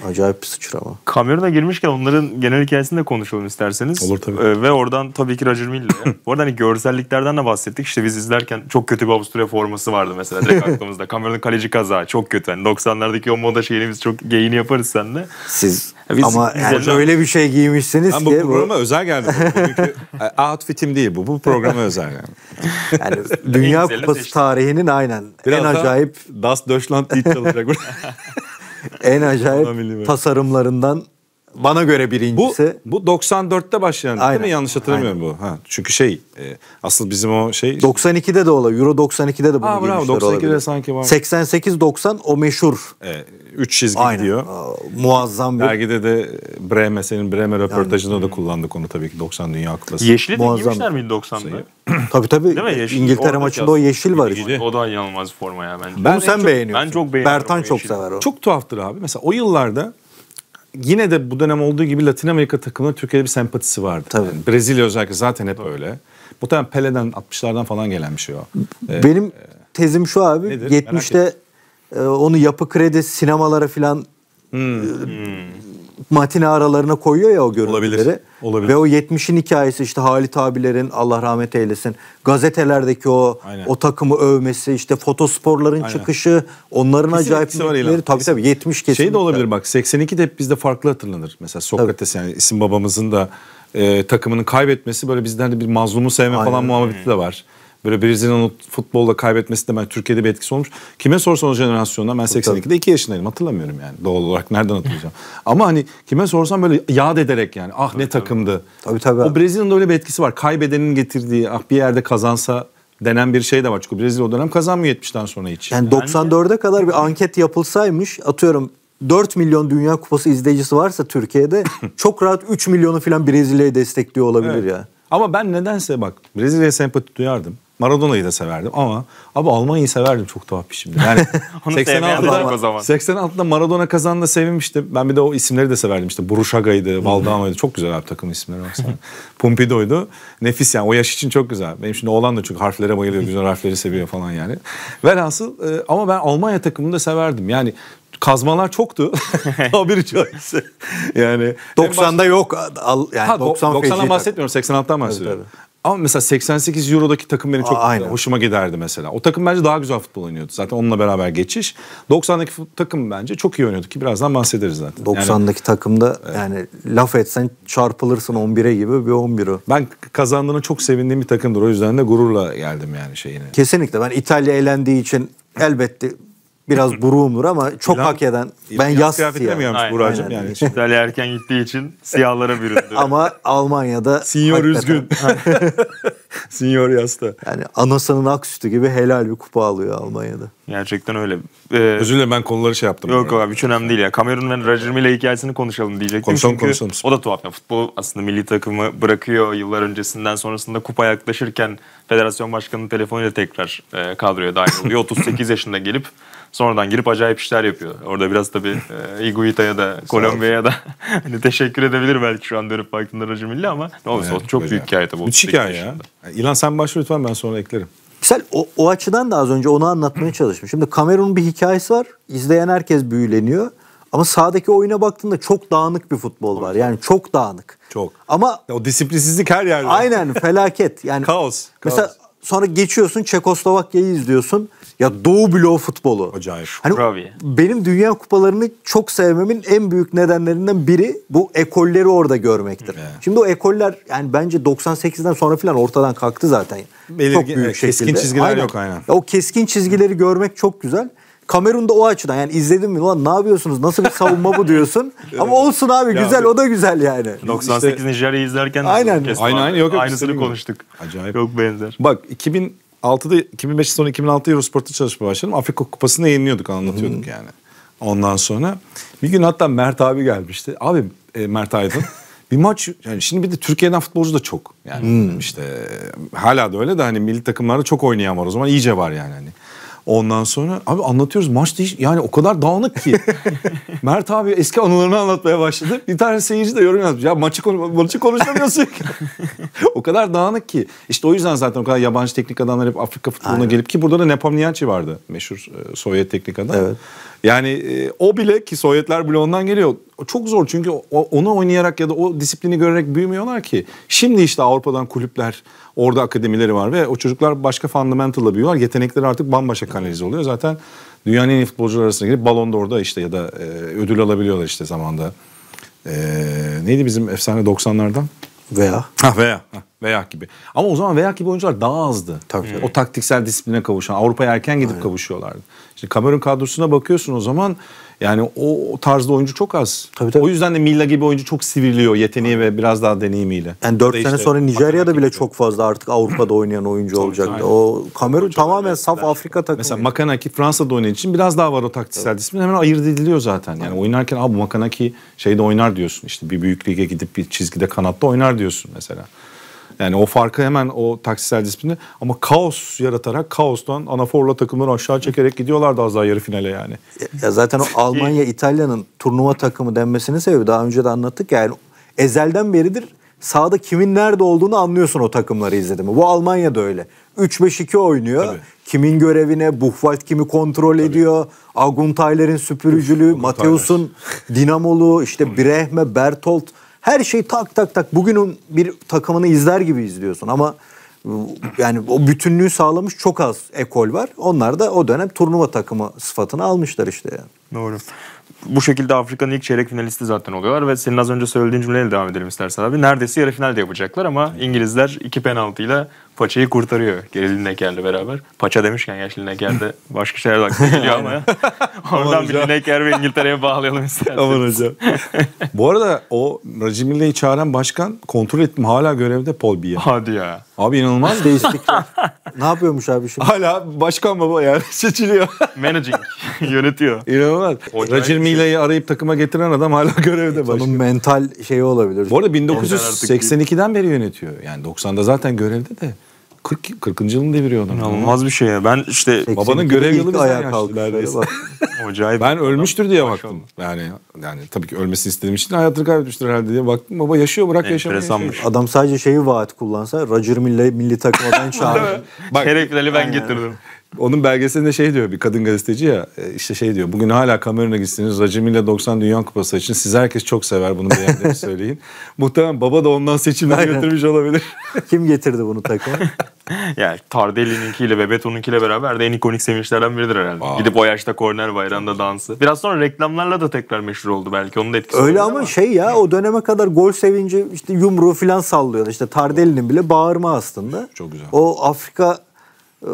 Acayip bir sıçrama. Kamerun'a girmişken onların genel hikayesini de konuşalım isterseniz. Olur tabii. Ee, ve oradan tabii ki Roger Miller. Bu arada hani görselliklerden de bahsettik. İşte biz izlerken çok kötü bir Avusturya forması vardı mesela direkt aklımızda. Kamerun'un kaleci kazağı çok kötü. Yani 90'lardaki o moda şeyini biz çok geyini yaparız seninle. Siz biz, ama biz yani öyle, bir şey giymişsiniz ki. ben Bu programa bu... özel geldim. Bugünkü outfitim değil bu. Bu programa özel yani. yani Dünya Kupası seçtim. tarihinin aynen Biraz en acayip. Das Deutschland değil çalacak en acayip tasarımlarından bana göre birincisi. Bu, bu 94'te başlayan aynen, değil mi? Yanlış hatırlamıyorum aynen. bu. Ha, çünkü şey e, asıl bizim o şey... 92'de de olabilir. Euro 92'de de bunu Aa, bravo, 92'de olabilir. sanki var. 88-90 o meşhur. E, üç çizgi aynen. diyor. Aa, muazzam bir... Dergide de Bremer senin Bremer röportajında yani, da kullandık onu tabii ki 90 Dünya Kupası. Yeşili de muazzam. giymişler miydi 90'da? Şey- Sayı. Tabii tabii. Değil mi? Yeşil, İngiltere maçında yazdım. o yeşil var işte. O da inanılmaz forma ya bence. Ben Bunu sen çok, beğeniyorsun. Ben çok beğeniyorum. Bertan çok sever o. Çok tuhaftır abi. Mesela o yıllarda yine de bu dönem olduğu gibi Latin Amerika takımına Türkiye'de bir sempatisi vardı. Tabii. Yani Brezilya özellikle zaten hep öyle. Bu tam Pele'den 60'lardan falan gelen bir şey o. Ee, Benim e, tezim şu abi. Nedir? 70'te e, onu yapı kredi sinemalara falan Hmm. Ee, hmm. Matine aralarına koyuyor ya o görüntüleri. Olabilir. Olabilir. Ve o 70'in hikayesi işte Halit abilerin Allah rahmet eylesin gazetelerdeki o Aynen. o takımı övmesi işte fotosporların Aynen. çıkışı onların Kesin acayip tabii tabii 70 kesin. Şey de olabilir bak 82 de hep bizde farklı hatırlanır. Mesela Sokrates yani isim babamızın da e, takımının kaybetmesi böyle bizden de bir mazlumu sevme Aynen. falan muhabbeti de var. Hmm. Böyle Brezilya'nın futbolla kaybetmesi de ben Türkiye'de bir etkisi olmuş. Kime sorsan o jenerasyonda ben 82'de 2 yaşındaydım hatırlamıyorum yani doğal olarak nereden hatırlayacağım. Ama hani kime sorsan böyle yad ederek yani ah ne takımdı. Tabii tabii. O Brezilya'nın öyle bir etkisi var. Kaybedenin getirdiği ah bir yerde kazansa denen bir şey de var. Çünkü Brezilya o dönem kazanmıyor 70'ten sonra hiç. Yani 94'e kadar bir anket yapılsaymış atıyorum 4 milyon Dünya Kupası izleyicisi varsa Türkiye'de çok rahat 3 milyonu falan Brezilya'yı destekliyor olabilir evet. ya. Ama ben nedense bak Brezilya'ya sempati duyardım. Maradona'yı da severdim ama abi Almanya'yı severdim çok tuhaf bir şimdi. Yani 86'da, o zaman. 86'da Maradona kazandı sevinmiştim. Ben bir de o isimleri de severdim. İşte Buruşaga'ydı, hmm. Valdano'ydu Çok güzel abi takım isimleri baksana. Pumpido'ydu. Nefis yani o yaş için çok güzel. Benim şimdi oğlan da çünkü harflere bayılıyor. Güzel harfleri seviyor falan yani. Velhasıl e, ama ben Almanya takımını da severdim. Yani kazmalar çoktu. Tabiri caizse. yani 90'da baş... yok. Al, yani ha, 90 90'dan bahsetmiyorum. 86'dan bahsediyorum. Evet, evet. Ama mesela 88 Euro'daki takım benim çok aynen. hoşuma giderdi mesela. O takım bence daha güzel futbol oynuyordu. Zaten onunla beraber geçiş. 90'daki takım bence çok iyi oynuyordu ki birazdan bahsederiz zaten. 90'daki yani, takımda e, yani laf etsen çarpılırsın 11'e gibi bir 11'i. Ben kazandığını çok sevindiğim bir takımdır. O yüzden de gururla geldim yani şeyine. Kesinlikle ben İtalya elendiği için elbette biraz buruğumdur ama çok İlan, hak eden. Ben yaz kıyafetine mi gelmiş yani? İtalya erken gittiği için siyahlara büründü. ama Almanya'da Senior üzgün. Senior yasta. Yani anasının ak sütü gibi helal bir kupa alıyor Almanya'da. Gerçekten öyle. Ee, Özür dilerim ben konuları şey yaptım. Yok abi hiç önemli değil ya. Cameron ve Roger ile hikayesini konuşalım diyecektim. Konuşalım Çünkü konuşalım. O da tuhaf ya. Futbol aslında milli takımı bırakıyor yıllar öncesinden sonrasında kupa yaklaşırken federasyon başkanının telefonuyla tekrar e, kadroya dahil oluyor. 38 yaşında gelip Sonradan girip acayip işler yapıyor. Orada biraz tabii e, Iguita'ya da Kolombiya'ya da hani teşekkür edebilir belki şu an dönüp baktığında Roger Milli ama ne olursa yani, çok büyük hikaye tabii. Müthiş hikaye ya. İlan sen başla lütfen ben sonra eklerim. Güzel o, o açıdan da az önce onu anlatmaya çalıştım. Şimdi Kamerun'un bir hikayesi var. İzleyen herkes büyüleniyor. Ama sahadaki oyuna baktığında çok dağınık bir futbol var. Yani çok dağınık. Çok. Ama ya o disiplinsizlik her yerde. Aynen felaket. Yani kaos. Mesela kaos. Sonra geçiyorsun Çekoslovakya'yı izliyorsun. Ya Doğu bloğu futbolu. Acayip. Hani Bravi. benim dünya kupalarını çok sevmemin en büyük nedenlerinden biri bu ekolleri orada görmektir. Evet. Şimdi o ekoller yani bence 98'den sonra falan ortadan kalktı zaten. Belirgin, çok büyük evet, şekilde. Keskin çizgiler aynen. yok aynen. Ya o keskin çizgileri görmek çok güzel. Kamerun'da o açıdan yani izledim mi ulan ne yapıyorsunuz nasıl bir savunma bu diyorsun. Ama olsun abi güzel abi- o da güzel yani. 98 Nijerya'yı izlerken Aynen. kestim Aynen, aynen, yok, yok, Aynısını istemiyorum. konuştuk. Acayip. Çok benzer. Bak 2006'da 2005 sonu 2006'da Eurosport'ta çalışmaya başladım. Afrika kupasını yayınlıyorduk anlatıyorduk yani. Ondan sonra bir gün hatta Mert abi gelmişti. Abi e, Mert Aydın bir maç yani şimdi bir de Türkiye'den futbolcu da çok. Yani işte hala da öyle de hani milli takımlarda çok oynayan var o zaman iyice var yani hani. Ondan sonra abi anlatıyoruz maç değiş yani o kadar dağınık ki. Mert abi eski anılarını anlatmaya başladı. Bir tane seyirci de yorum yazmış. Ya maçı, konu maçı konuşamıyorsun. o kadar dağınık ki. İşte o yüzden zaten o kadar yabancı teknik adamlar hep Afrika futboluna Aynen. gelip ki burada da Nepomniachtchi vardı meşhur e, Sovyet teknik adam. Evet. Yani e, o bile ki Sovyetler bloğundan geliyor çok zor çünkü onu oynayarak ya da o disiplini görerek büyümüyorlar ki. Şimdi işte Avrupa'dan kulüpler, orada akademileri var ve o çocuklar başka fundamental'la büyüyorlar. Yetenekleri artık bambaşka kanalize oluyor. Zaten dünyanın en iyi futbolcuları arasına girip Ballon orada işte ya da e, ödül alabiliyorlar işte zamanda. E, neydi bizim efsane 90'lardan? Veya. Ha veya. Ha, veya gibi. Ama o zaman veya gibi oyuncular daha azdı. Tabii. Hmm. O taktiksel disipline kavuşan. Avrupa'ya erken gidip Aynen. kavuşuyorlardı. Şimdi Kamerun kadrosuna bakıyorsun o zaman yani o tarzda oyuncu çok az. Tabii, tabii. O yüzden de Milla gibi oyuncu çok sivriliyor yeteneği ve biraz daha deneyimiyle. Yani 4 sene işte, sonra Nijerya'da bile çok fazla artık Avrupa'da oynayan oyuncu olacak. O Kamerun tamamen saf evet. Afrika takımı. Mesela Makanaki Fransa'da oynayan için biraz daha var o taktiksel tabii. disiplin. Hemen ayırt ediliyor zaten. Yani evet. oynarken abi Makanaki şeyde oynar diyorsun. İşte bir büyük lige gidip bir çizgide kanatta oynar diyorsun mesela. Yani o farkı hemen o taksisel disiplinde ama kaos yaratarak kaostan anaforla takımları aşağı çekerek gidiyorlardı az daha yarı finale yani. Ya zaten o Almanya İtalya'nın turnuva takımı denmesinin sebebi daha önce de anlattık yani ezelden beridir sağda kimin nerede olduğunu anlıyorsun o takımları izledim. Bu Almanya da öyle. 3-5-2 oynuyor. Tabii. Kimin görevine, Buchwald kimi kontrol Tabii. ediyor. Aguntayler'in süpürücülüğü, Mateus'un dinamoluğu, işte Brehme, Bertolt her şey tak tak tak bugünün bir takımını izler gibi izliyorsun ama e, yani o bütünlüğü sağlamış çok az ekol var. Onlar da o dönem turnuva takımı sıfatını almışlar işte yani. Doğru. Bu şekilde Afrika'nın ilk çeyrek finalisti zaten oluyorlar ve senin az önce söylediğin cümleyle devam edelim istersen abi. Neredeyse yarı finalde yapacaklar ama İngilizler iki penaltıyla paçayı kurtarıyor gerili nekerle beraber. Paça demişken gerçi nekerde başka şeyler de aklıma geliyor ama oradan bir neker ve İngiltere'ye bağlayalım isterseniz. Aman hocam. Bu arada o Rajimille'yi çağıran başkan kontrol ettim hala görevde Paul Biya. Hadi ya. Abi inanılmaz değişiklikler. ne yapıyormuş abi şimdi? Hala başkan baba yani seçiliyor. Managing. Yönetiyor. İnanılmaz. Rajimille'yi şey- arayıp takıma getiren adam hala görevde başkan. Onun mental şeyi olabilir. Bu arada 1982'den beri yönetiyor. Yani 90'da zaten görevde de. 40, 40. yılını deviriyor İnanılmaz bir şey ya. Ben işte babanın görev yılı bizden ayağa kalktı Ben ölmüştür diye baktım. Yani yani tabii ki ölmesini istediğim için hayatını kaybetmiştir herhalde diye baktım. Baba yaşıyor bırak yaşamayı. Yaşıyor. Adam sadece şeyi vaat kullansa Roger Milli, milli takıma ben çağırdım. Bak, Herifleri ben getirdim. Onun belgeselinde şey diyor bir kadın gazeteci ya e, işte şey diyor bugün hala Kamerun'a gitsiniz Racimilla 90 Dünya Kupası için siz herkes çok sever bunu beğendiğini söyleyin. Muhtemelen baba da ondan seçimden götürmüş olabilir. Kim getirdi bunu takıma? yani Tardelli'ninkiyle ve Beto'nunkiyle beraber de en ikonik sevinçlerden biridir herhalde. Aa. Gidip o yaşta korner bayrağında dansı. Biraz sonra reklamlarla da tekrar meşhur oldu belki onun da etkisi. Öyle ama, ama şey ya o döneme kadar gol sevinci işte yumruğu falan sallıyordu. İşte Tardelli'nin bile bağırma aslında. Çok güzel. O Afrika ee,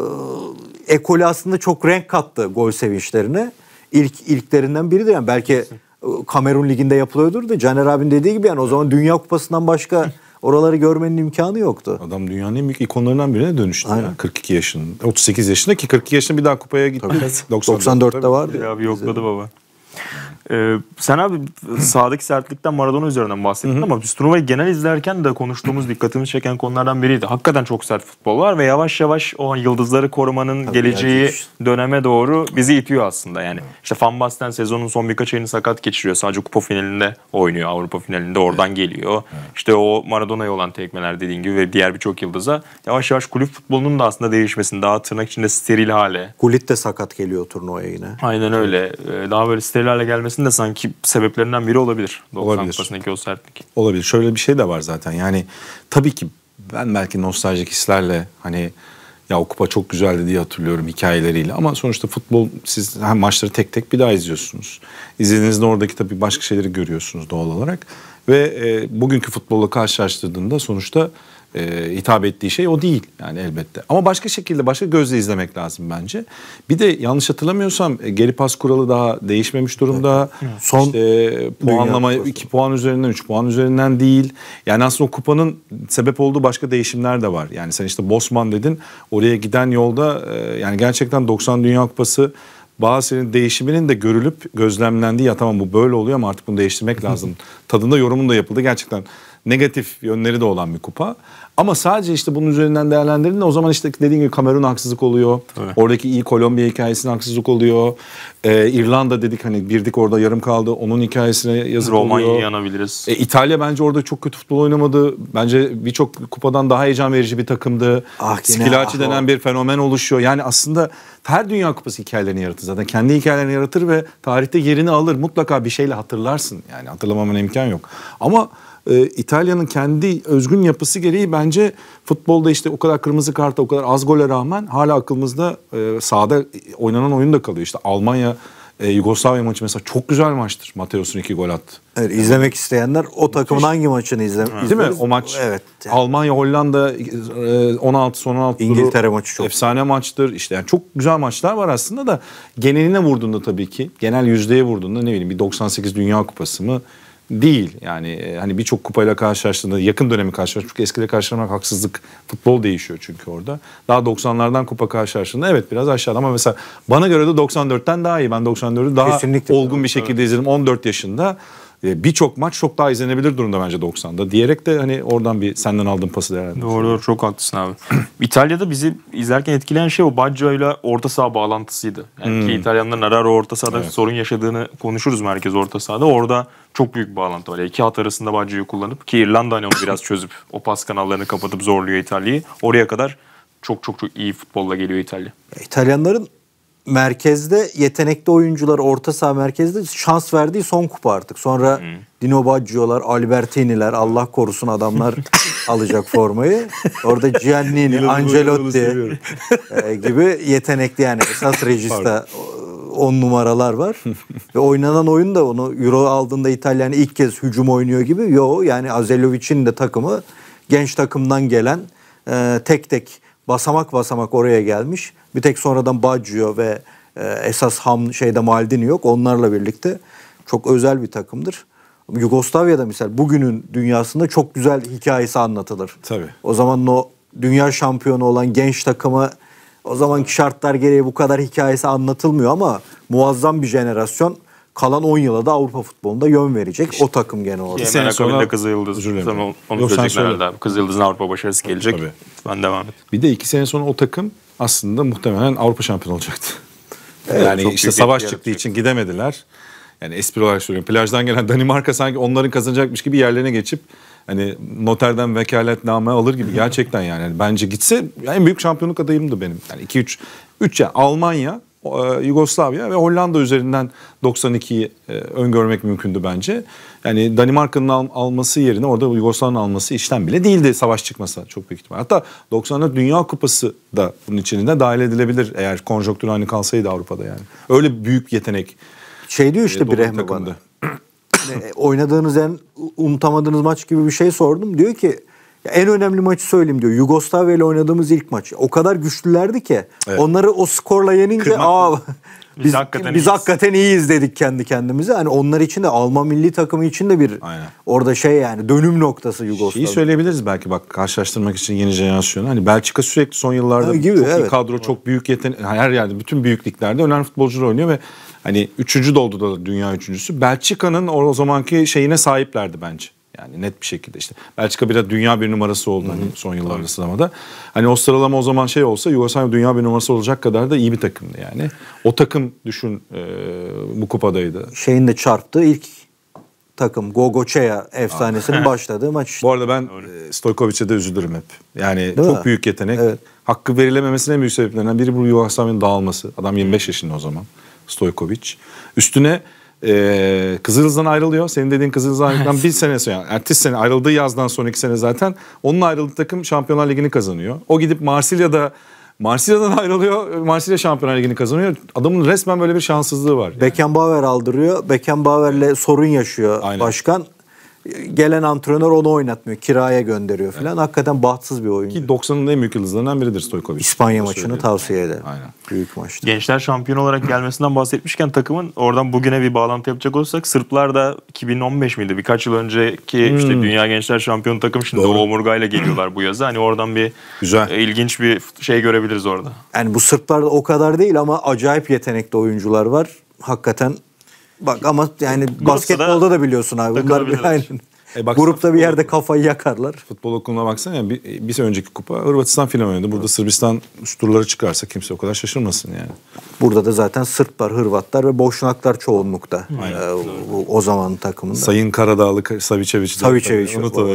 ekolü aslında çok renk kattı gol sevinçlerine. İlk ilklerinden biri de yani belki e, Kamerun liginde yapılıyordur da Caner abin dediği gibi yani o zaman Dünya Kupası'ndan başka oraları görmenin imkanı yoktu. Adam dünyanın en büyük ikonlarından birine dönüştü. Aynen. Yani. 42 yaşında, 38 yaşındaki 42 yaşında bir daha kupaya gitti. 94'te vardı. Ya, abi yokladı baba. Ee, sen abi sahadaki sertlikten Maradona üzerinden bahsettin ama biz turnuvayı genel izlerken de konuştuğumuz dikkatimizi çeken konulardan biriydi. Hakikaten çok sert futbol var ve yavaş yavaş o yıldızları korumanın Tabii geleceği yani. döneme doğru bizi itiyor aslında yani. Evet. İşte Van Basten sezonun son birkaç ayını sakat geçiriyor. Sadece kupa finalinde oynuyor. Avrupa finalinde oradan evet. geliyor. Evet. İşte o Maradona'ya olan tekmeler dediğin gibi ve diğer birçok yıldıza yavaş yavaş kulüp futbolunun da aslında değişmesini daha tırnak içinde steril hale. Gullit de sakat geliyor turnuvaya yine. Aynen öyle. Ee, daha böyle steril hale gelmesi gelmesinin de sanki sebeplerinden biri olabilir. 90 olabilir. kupasındaki o sertlik. Olabilir. Şöyle bir şey de var zaten. Yani tabii ki ben belki nostaljik hislerle hani ya o kupa çok güzeldi diye hatırlıyorum hikayeleriyle. Ama sonuçta futbol siz hem maçları tek tek bir daha izliyorsunuz. İzlediğinizde oradaki tabii başka şeyleri görüyorsunuz doğal olarak. Ve e, bugünkü futbolla karşılaştırdığında sonuçta e, hitap ettiği şey o değil yani elbette. Ama başka şekilde başka gözle izlemek lazım bence. Bir de yanlış hatırlamıyorsam e, geri pas kuralı daha değişmemiş durumda. Evet. Son işte, e, puanlama 2 puan üzerinden 3 puan üzerinden değil. Yani aslında o kupanın sebep olduğu başka değişimler de var. Yani sen işte Bosman dedin oraya giden yolda e, yani gerçekten 90 Dünya Kupası Bahasir'in değişiminin de görülüp gözlemlendiği ya tamam bu böyle oluyor ama artık bunu değiştirmek lazım. Tadında yorumun da yapıldı. Gerçekten negatif yönleri de olan bir kupa. Ama sadece işte bunun üzerinden değerlendirin de o zaman işte dediğim gibi Kamerun haksızlık oluyor. Tabii. Oradaki iyi Kolombiya hikayesine haksızlık oluyor. Ee, İrlanda dedik hani birdik orada yarım kaldı. Onun hikayesine yazık Romanya'yı oluyor. Romanya'yı yanabiliriz. Ee, İtalya bence orada çok kötü futbol oynamadı. Bence birçok kupadan daha heyecan verici bir takımdı. Ah, Skilaci ah, denen o. bir fenomen oluşuyor. Yani aslında her Dünya Kupası hikayelerini yaratır zaten. Kendi hikayelerini yaratır ve tarihte yerini alır. Mutlaka bir şeyle hatırlarsın. Yani hatırlamaman imkan yok. Ama e, İtalya'nın kendi özgün yapısı gereği bence futbolda işte o kadar kırmızı karta o kadar az gole rağmen hala aklımızda e, sahada oynanan oyun da kalıyor. İşte Almanya e, Yugoslavya maçı mesela çok güzel maçtır. Mateos'un iki gol attı. Evet, yani. isteyenler o takımın Müthiş. hangi maçını izlemek Değil mi? O maç. Evet. Yani. Almanya Hollanda 16 e, son 16 İngiltere maçı çok. Efsane maçtır. İşte yani çok güzel maçlar var aslında da geneline vurduğunda tabii ki genel yüzdeye vurduğunda ne bileyim bir 98 Dünya Kupası mı değil. Yani e, hani birçok kupayla karşılaştığında yakın dönemi karşılaşmış. Çünkü eskiyle karşılamak haksızlık. Futbol değişiyor çünkü orada. Daha 90'lardan kupa karşılaştığında evet biraz aşağıda ama mesela bana göre de 94'ten daha iyi. Ben 94'ü daha Kesinlikle olgun bir şekilde evet. izledim 14 yaşında. E, birçok maç çok daha izlenebilir durumda bence 90'da diyerek de hani oradan bir senden aldığım pası değerlendirdim. Doğru doğru çok haklısın abi. İtalya'da bizi izlerken etkileyen şey o Baggio ile orta saha bağlantısıydı. Yani hmm. ki İtalyanların ara ara orta sahada evet. sorun yaşadığını konuşuruz merkez orta sahada. Orada çok büyük bir bağlantı var. İki hat arasında Baggio'yu kullanıp ki İrlanda hani onu biraz çözüp o pas kanallarını kapatıp zorluyor İtalya'yı. Oraya kadar çok çok çok iyi futbolla geliyor İtalya. İtalyanların merkezde yetenekli oyuncular orta saha merkezde şans verdiği son kupa artık. Sonra hmm. Dino Baggio'lar, Albertini'ler Allah korusun adamlar alacak formayı. Orada Giannini, Ancelotti e, gibi yetenekli yani esas rejista on numaralar var. Ve oynanan oyun da onu Euro aldığında İtalyan ilk kez hücum oynuyor gibi. Yo yani Azelovic'in de takımı genç takımdan gelen e, tek tek basamak basamak oraya gelmiş. Bir tek sonradan Baggio ve e, esas ham şeyde Maldini yok. Onlarla birlikte çok özel bir takımdır. Yugoslavya'da misal bugünün dünyasında çok güzel hikayesi anlatılır. Tabii. O zaman o dünya şampiyonu olan genç takımı o zamanki şartlar gereği bu kadar hikayesi anlatılmıyor ama muazzam bir jenerasyon kalan 10 yıla da Avrupa futbolunda yön verecek işte, o takım genel olarak. Bir sene sonra Kızılyıldız. Tamam, onu Yok, herhalde abi. Kızılyıldız'ın Avrupa başarısı gelecek. Tabii. Ben devam et. Bir de 2 sene sonra o takım aslında muhtemelen Avrupa şampiyonu olacaktı. Evet, yani işte savaş çıktığı yaratacak. için gidemediler. Yani espri olarak söylüyorum. Plajdan gelen Danimarka sanki onların kazanacakmış gibi yerlerine geçip hani noterden vekaletname alır gibi gerçekten yani. yani bence gitse en büyük şampiyonluk adayımdı benim. Yani 2 3 3 yani Almanya, e, Yugoslavya ve Hollanda üzerinden 92'yi e, öngörmek mümkündü bence. Yani Danimarka'nın alması yerine orada Yugoslavya'nın alması işten bile değildi savaş çıkmasa çok büyük ihtimal. Hatta 94 Dünya Kupası da bunun içinde dahil edilebilir eğer konjonktür aynı kalsaydı Avrupa'da yani. Öyle büyük yetenek. Şey diyor e, işte e, Brehme bana. E, oynadığınız en unutamadığınız maç gibi bir şey sordum. Diyor ki en önemli maçı söyleyeyim diyor. Yugoslavya ile oynadığımız ilk maç. O kadar güçlülerdi ki evet. onları o skorla yenince Kırmak aa Biz, biz hakikaten biz iyiyiz. hakikaten iyiyiz dedik kendi kendimize. Hani onlar için de Alman milli takımı için de bir Aynen. orada şey yani dönüm noktası Yugoslavya. Şeyi söyleyebiliriz belki bak karşılaştırmak için yeni jenerasyonu. Hani Belçika sürekli son yıllarda ha, gibi, çok evet. iyi kadro, çok büyük yetenek her yerde bütün büyüklüklerde önemli futbolcular oynuyor ve hani üçüncü doldu da dünya üçüncüsü. Belçika'nın o zamanki şeyine sahiplerdi bence. Yani net bir şekilde işte. Belçika bir de dünya bir numarası oldu hani son yıllarda sıralamada. Hani o sıralama o zaman şey olsa Yugoslavya dünya bir numarası olacak kadar da iyi bir takımdı yani. O takım düşün e, bu kupadaydı. Şeyin de çarptığı ilk takım Gogoçea efsanesinin başladığı maç. Bu arada ben e, Stojkovic'e de üzülürüm hep. Yani Değil çok mi? büyük yetenek. Evet. Hakkı verilememesine en büyük sebeplerinden biri bu Yugoslavya'nın dağılması. Adam 25 yaşında o zaman Stojkovic. Üstüne e, ee, Kızıldız'dan ayrılıyor. Senin dediğin Kızıldız'dan evet. bir sene sonra yani ertesi sene ayrıldığı yazdan sonraki sene zaten onun ayrıldığı takım Şampiyonlar Ligi'ni kazanıyor. O gidip Marsilya'da Marsilya'dan ayrılıyor. Marsilya Şampiyonlar Ligi'ni kazanıyor. Adamın resmen böyle bir şanssızlığı var. Yani. Beckenbauer aldırıyor. Beckenbauer'le sorun yaşıyor Aynen. başkan gelen antrenör onu oynatmıyor. Kiraya gönderiyor falan. Evet. Hakikaten bahtsız bir oyun. Ki 90'ın en büyük yıldızlarından biridir Stojkovic. İspanya maçını söyleyeyim. tavsiye ederim. Aynen. Büyük maçtı. Gençler şampiyon olarak gelmesinden bahsetmişken takımın oradan bugüne bir bağlantı yapacak olursak Sırplar da 2015 miydi? Birkaç yıl önceki hmm. işte Dünya Gençler Şampiyonu takım şimdi Doğru. ile geliyorlar bu yazı. Hani oradan bir Güzel. E, ilginç bir şey görebiliriz orada. Yani bu Sırplar da o kadar değil ama acayip yetenekli oyuncular var. Hakikaten Bak ama yani basketbolda da, biliyorsun abi. Bunlar bir aynen. E baksana, Grupta bir yerde kafayı yakarlar. Futbol okuluna baksana ya bir, bir önceki kupa Hırvatistan filan oynadı. Burada evet. Sırbistan üst çıkarsa kimse o kadar şaşırmasın yani. Burada da zaten Sırplar, Hırvatlar ve Boşnaklar çoğunlukta. Aynen. Ee, o, o zaman takımında. Sayın Karadağlı Savicevic. Savicevic. unutma.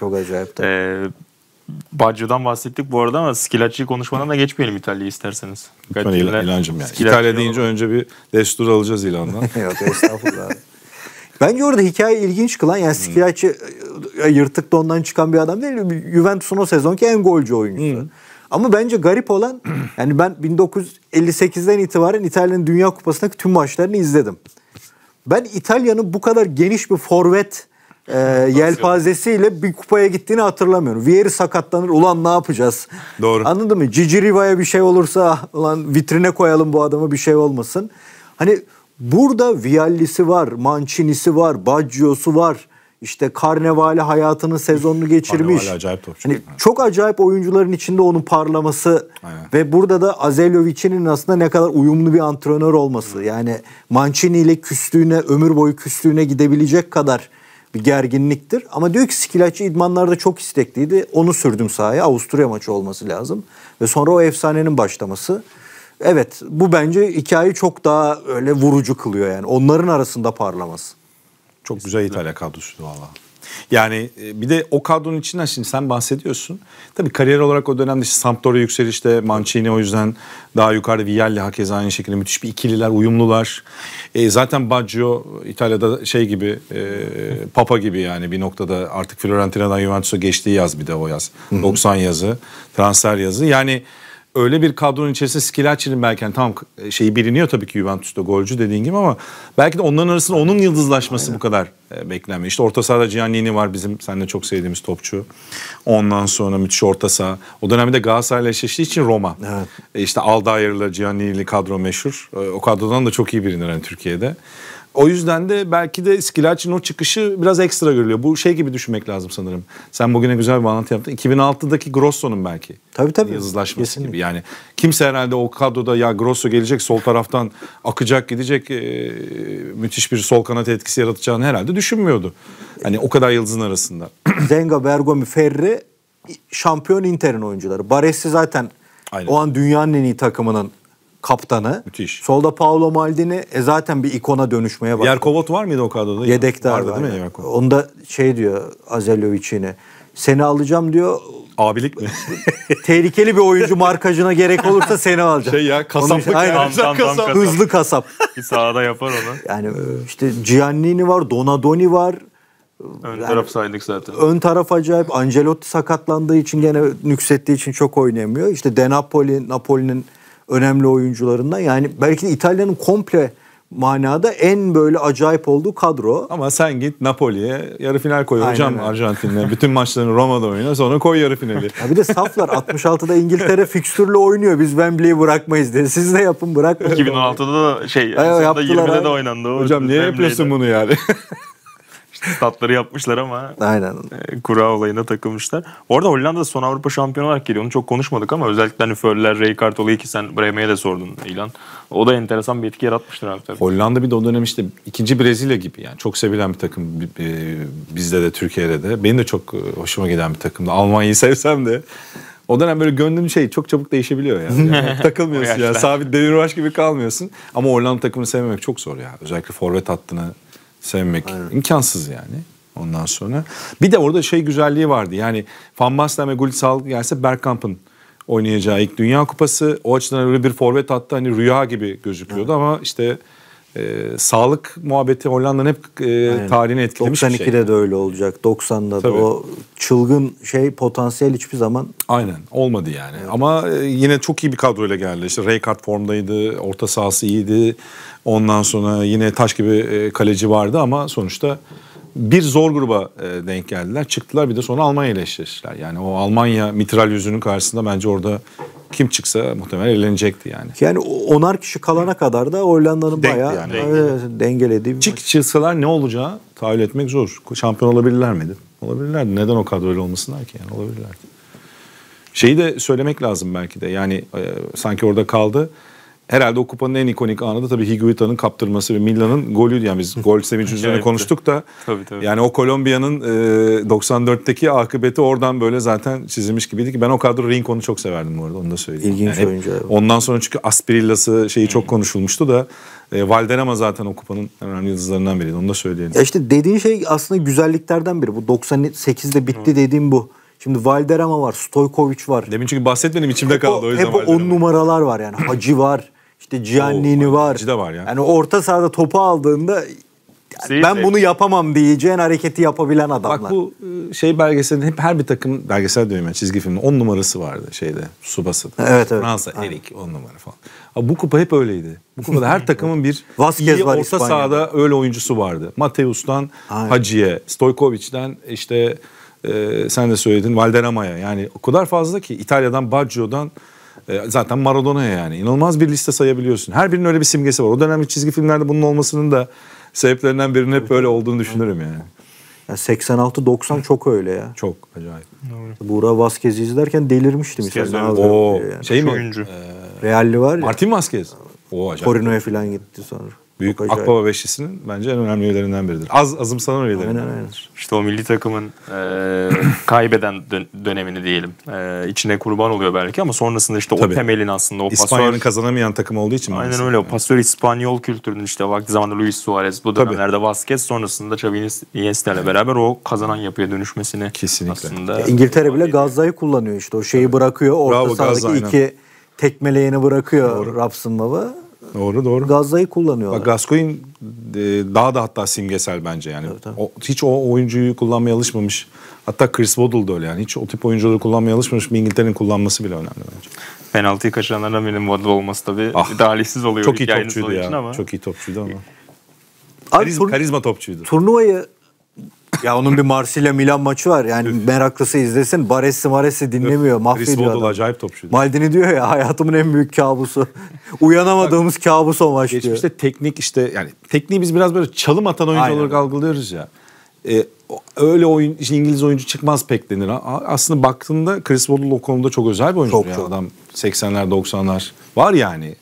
Çok acayip. Ee, Baggio'dan bahsettik bu arada ama Skilacci'yi konuşmadan da geçmeyelim İtalya'yı isterseniz. Lütfen İl İlhan'cığım yani. İtalya deyince olur. önce bir destur alacağız İlhan'dan. Yok estağfurullah. Bence orada hikaye ilginç kılan yani Skilacci hmm. E, yırtıkta ondan çıkan bir adam değil. Juventus'un o sezonki en golcü oyuncusu. Hmm. Ama bence garip olan yani ben 1958'den itibaren İtalya'nın Dünya Kupası'ndaki tüm maçlarını izledim. Ben İtalya'nın bu kadar geniş bir forvet e, yelpazesiyle bir kupaya gittiğini hatırlamıyorum. Vieri sakatlanır ulan ne yapacağız? Doğru. Anladın mı? Cici Riva'ya bir şey olursa ulan vitrine koyalım bu adama bir şey olmasın. Hani burada Vialli'si var, Mancini'si var, Baggio'su var. İşte Karnevali hayatının sezonunu geçirmiş. acayip topçu. Hani evet. çok acayip oyuncuların içinde onun parlaması Aynen. ve burada da Azelovic'in aslında ne kadar uyumlu bir antrenör olması. Hı. Hmm. Yani Mancini ile küstüğüne, ömür boyu küstüğüne gidebilecek kadar bir gerginliktir. Ama diyor ki Skilacci idmanlarda çok istekliydi. Onu sürdüm sahaya. Avusturya maçı olması lazım. Ve sonra o efsanenin başlaması. Evet bu bence hikayeyi çok daha öyle vurucu kılıyor yani. Onların arasında parlaması. Çok güzel İtalya kadrosu valla. Yani e, bir de o kadronun içinden şimdi sen bahsediyorsun. Tabii kariyer olarak o dönemde işte Sampdoria yükselişte Mancini o yüzden daha yukarıda Vialli hakeza aynı şekilde müthiş bir ikililer, uyumlular. E, zaten Baggio İtalya'da şey gibi e, Papa gibi yani bir noktada artık Florentina'dan Juventus'a geçtiği yaz bir de o yaz. 90 yazı, transfer yazı. Yani öyle bir kadronun içerisinde Skilacci'nin belki yani tam e, şeyi biliniyor tabii ki Juventus'ta golcü dediğin gibi ama belki de onların arasında onun yıldızlaşması Aynen. bu kadar e, beklenmiyor. İşte orta sahada Giannini var bizim seninle çok sevdiğimiz topçu. Ondan sonra müthiş orta saha. O dönemde Galatasaray'la eşleştiği için Roma. Evet. E işte Aldair'la Giannini'li kadro meşhur. E, o kadrodan da çok iyi bilinir hani Türkiye'de. O yüzden de belki de Skilac'in o çıkışı biraz ekstra görülüyor. Bu şey gibi düşünmek lazım sanırım. Sen bugüne güzel bir anlatı yaptın. 2006'daki Grosso'nun belki tabii, tabii. yazılaşması Kesinlikle. gibi. Yani kimse herhalde o kadroda ya Grosso gelecek sol taraftan akacak gidecek e, müthiş bir sol kanat etkisi yaratacağını herhalde düşünmüyordu. Hani o kadar yıldızın arasında. Zenga, Bergomi, Ferri şampiyon Inter'in oyuncuları. Baresi zaten Aynen. o an dünyanın en iyi takımının kaptanı. Müthiş. Solda Paolo Maldini e, zaten bir ikona dönüşmeye başladı. Yerkovot var mıydı o kadroda? Yedekte vardı, değil mi Yerkovot? Onda şey diyor Azelovic'ine seni alacağım diyor. Abilik mi? tehlikeli bir oyuncu markajına gerek olursa seni alacağım. Şey ya kasaplık. Onun, aynen. Tam, tam, tam, kasap. Hızlı kasap. bir sahada yapar onu. Yani e, işte Giannini var, Donadoni var. Ön yani, taraf saydık zaten. Ön taraf acayip. Ancelotti sakatlandığı için gene nüksettiği için çok oynayamıyor. İşte De Napoli, Napoli'nin önemli oyuncularından. Yani belki de İtalya'nın komple manada en böyle acayip olduğu kadro. Ama sen git Napoli'ye yarı final koy hocam Arjantin'le. Bütün maçlarını Roma'da oyna sonra koy yarı finali. Ya bir de saflar 66'da İngiltere fikstürle oynuyor. Biz Wembley'i bırakmayız diye. Siz de yapın bırakmayın. 2006'da da şey Ay, 20'de de oynandı. O hocam niye yapıyorsun bunu yani? statları yapmışlar ama Aynen. E, kura olayına takılmışlar. Orada Hollanda son Avrupa şampiyonu olarak geliyor. Onu çok konuşmadık ama özellikle hani Föller, Rijkaard olayı ki sen Breme'ye de sordun ilan. O da enteresan bir etki yaratmıştır abi tabii. Hollanda bir de o dönem işte ikinci Brezilya gibi yani. Çok sevilen bir takım e, bizde de Türkiye'de de. Benim de çok e, hoşuma giden bir takımdı. Almanya'yı sevsem de. O dönem böyle gönlün şey çok çabuk değişebiliyor yani. yani takılmıyorsun ya. Sabit demirbaş gibi kalmıyorsun. Ama Hollanda takımını sevmemek çok zor ya. Özellikle forvet hattını sevmek Aynen. imkansız yani. Ondan sonra bir de orada şey güzelliği vardı. Yani Van Basten ve Gullit sağlık gelse Bergkamp'ın oynayacağı ilk Dünya Kupası. O açıdan öyle bir forvet attı hani rüya gibi gözüküyordu evet. ama işte e, sağlık muhabbeti Hollanda'nın hep e, Aynen. tarihini etkilemiş 92'de bir şey. 92'de de öyle olacak. 90'da Tabii. da o çılgın şey potansiyel hiçbir zaman. Aynen olmadı yani. Evet. Ama e, yine çok iyi bir kadroyla geldi. İşte Rijkaard formdaydı, orta sahası iyiydi. Ondan sonra yine taş gibi e, kaleci vardı ama sonuçta bir zor gruba e, denk geldiler. Çıktılar bir de sonra Almanya ile eşleştiler. Yani o Almanya mitral yüzünün karşısında bence orada kim çıksa muhtemelen elenecekti yani. Yani onar kişi kalana kadar da Hollanda'nın bayağı yani. Dengeli. dengelediği bir Çık çıksalar ne olacağı tahayyül etmek zor. Şampiyon olabilirler miydi? Olabilirlerdi. Neden o kadroyla olmasınlar ki? Yani olabilirlerdi. Şeyi de söylemek lazım belki de. Yani e, sanki orada kaldı herhalde o kupanın en ikonik anı da tabii Higuita'nın kaptırması ve Milan'ın golü. Yani biz gol sevinci üzerine konuştuk da. tabii, tabii. Yani o Kolombiya'nın e, 94'teki akıbeti oradan böyle zaten çizilmiş gibiydi ki ben o kadro Rincon'u çok severdim bu arada onu da söyleyeyim. İlginç yani oyuncu. Hep, ondan sonra çünkü Aspirilla'sı şeyi çok konuşulmuştu da e, Valderrama zaten o kupanın önemli yıldızlarından biriydi. Onu da söyleyelim. Ya işte dediğin şey aslında güzelliklerden biri. Bu 98'de bitti Hı. dediğim bu. Şimdi Valderrama var, Stojkovic var. Demin çünkü bahsetmedim içimde kaldı o, o yüzden. Hep on numaralar var yani. Hacı var. İşte Giannini var. De var ya. Yani orta sahada topu aldığında yani ben bunu yapamam diyeceğin hareketi yapabilen adamlar. Bak bu e, şey belgeselinde hep her bir takım belgesel diyorum yani çizgi filmin 10 numarası vardı şeyde Subasa'da. Evet evet. Fransa, Aynen. Erik 10 numara falan. Abi bu kupa hep öyleydi. Bu kupada her takımın bir Vasquez iyi var orta İspanya'da. sahada öyle oyuncusu vardı. Mateus'tan Aynen. Hacı'ye, Stojkovic'den işte e, sen de söyledin Valderama'ya. Yani o kadar fazla ki İtalya'dan Baggio'dan e, zaten Maradona yani. inanılmaz bir liste sayabiliyorsun. Her birinin öyle bir simgesi var. O dönemki çizgi filmlerde bunun olmasının da sebeplerinden birinin hep öyle olduğunu düşünürüm yani. Ya 86-90 çok öyle ya. Çok acayip. Doğru. Buğra Vazquez'i izlerken delirmiştim. Vazquez işte. evet. O yani. şey mi? Oyuncu. Ee, Realli var ya. Martin Vazquez. O acayip. Torino'ya falan gitti sonra. Büyük Çok Akbaba Beşlisi'nin bence en önemli üyelerinden biridir. Az azımsanan üyelerinden aynen, aynen. İşte o milli takımın e, kaybeden dönemini diyelim. E, içine kurban oluyor belki ama sonrasında işte Tabii. o temelin aslında o pasör... İspanya'nın kazanamayan takım olduğu için. Aynen öyle. Yani. O pasör İspanyol kültürünün işte vakti zamanında Luis Suarez bu dönemlerde Tabii. Vasquez sonrasında Xavi Iniesta ile beraber o kazanan yapıya dönüşmesini Kesinlikle. aslında... Ya İngiltere bile Gazza'yı kullanıyor işte. O şeyi Tabii. bırakıyor. Orta Bravo, sahadaki Gazza, iki aynen. tekmeleyeni bırakıyor Doğru. Rapsın Baba. Doğru doğru. Gazze'yi kullanıyorlar. Bak Gascoigne e, daha da hatta simgesel bence yani. Evet, O, hiç o oyuncuyu kullanmaya alışmamış. Hatta Chris Waddle da öyle yani. Hiç o tip oyuncuları kullanmaya alışmamış bir İngiltere'nin kullanması bile önemli bence. Penaltıyı kaçıranlardan birinin Waddle olması tabii ah, talihsiz oluyor. Çok iyi topçuydu ya. Ama. Çok iyi topçuydu ama. Abi, karizma, karizma topçuydu. Turnuvayı ya onun bir Marsilya Milan maçı var. Yani meraklısı izlesin. Baresi Maresi dinlemiyor. Chris mahvediyor adam. acayip topçu. Maldini diyor ya hayatımın en büyük kabusu. Uyanamadığımız kabus o maç diyor. Geçmişte teknik işte yani tekniği biz biraz böyle çalım atan oyuncu Aynen. olarak algılıyoruz ya. Ee, öyle oyun İngiliz oyuncu çıkmaz pek denir. Aslında baktığında Chris Waddle o konuda çok özel bir oyuncu. Çok, ya. çok. Adam 80'ler 90'lar var yani.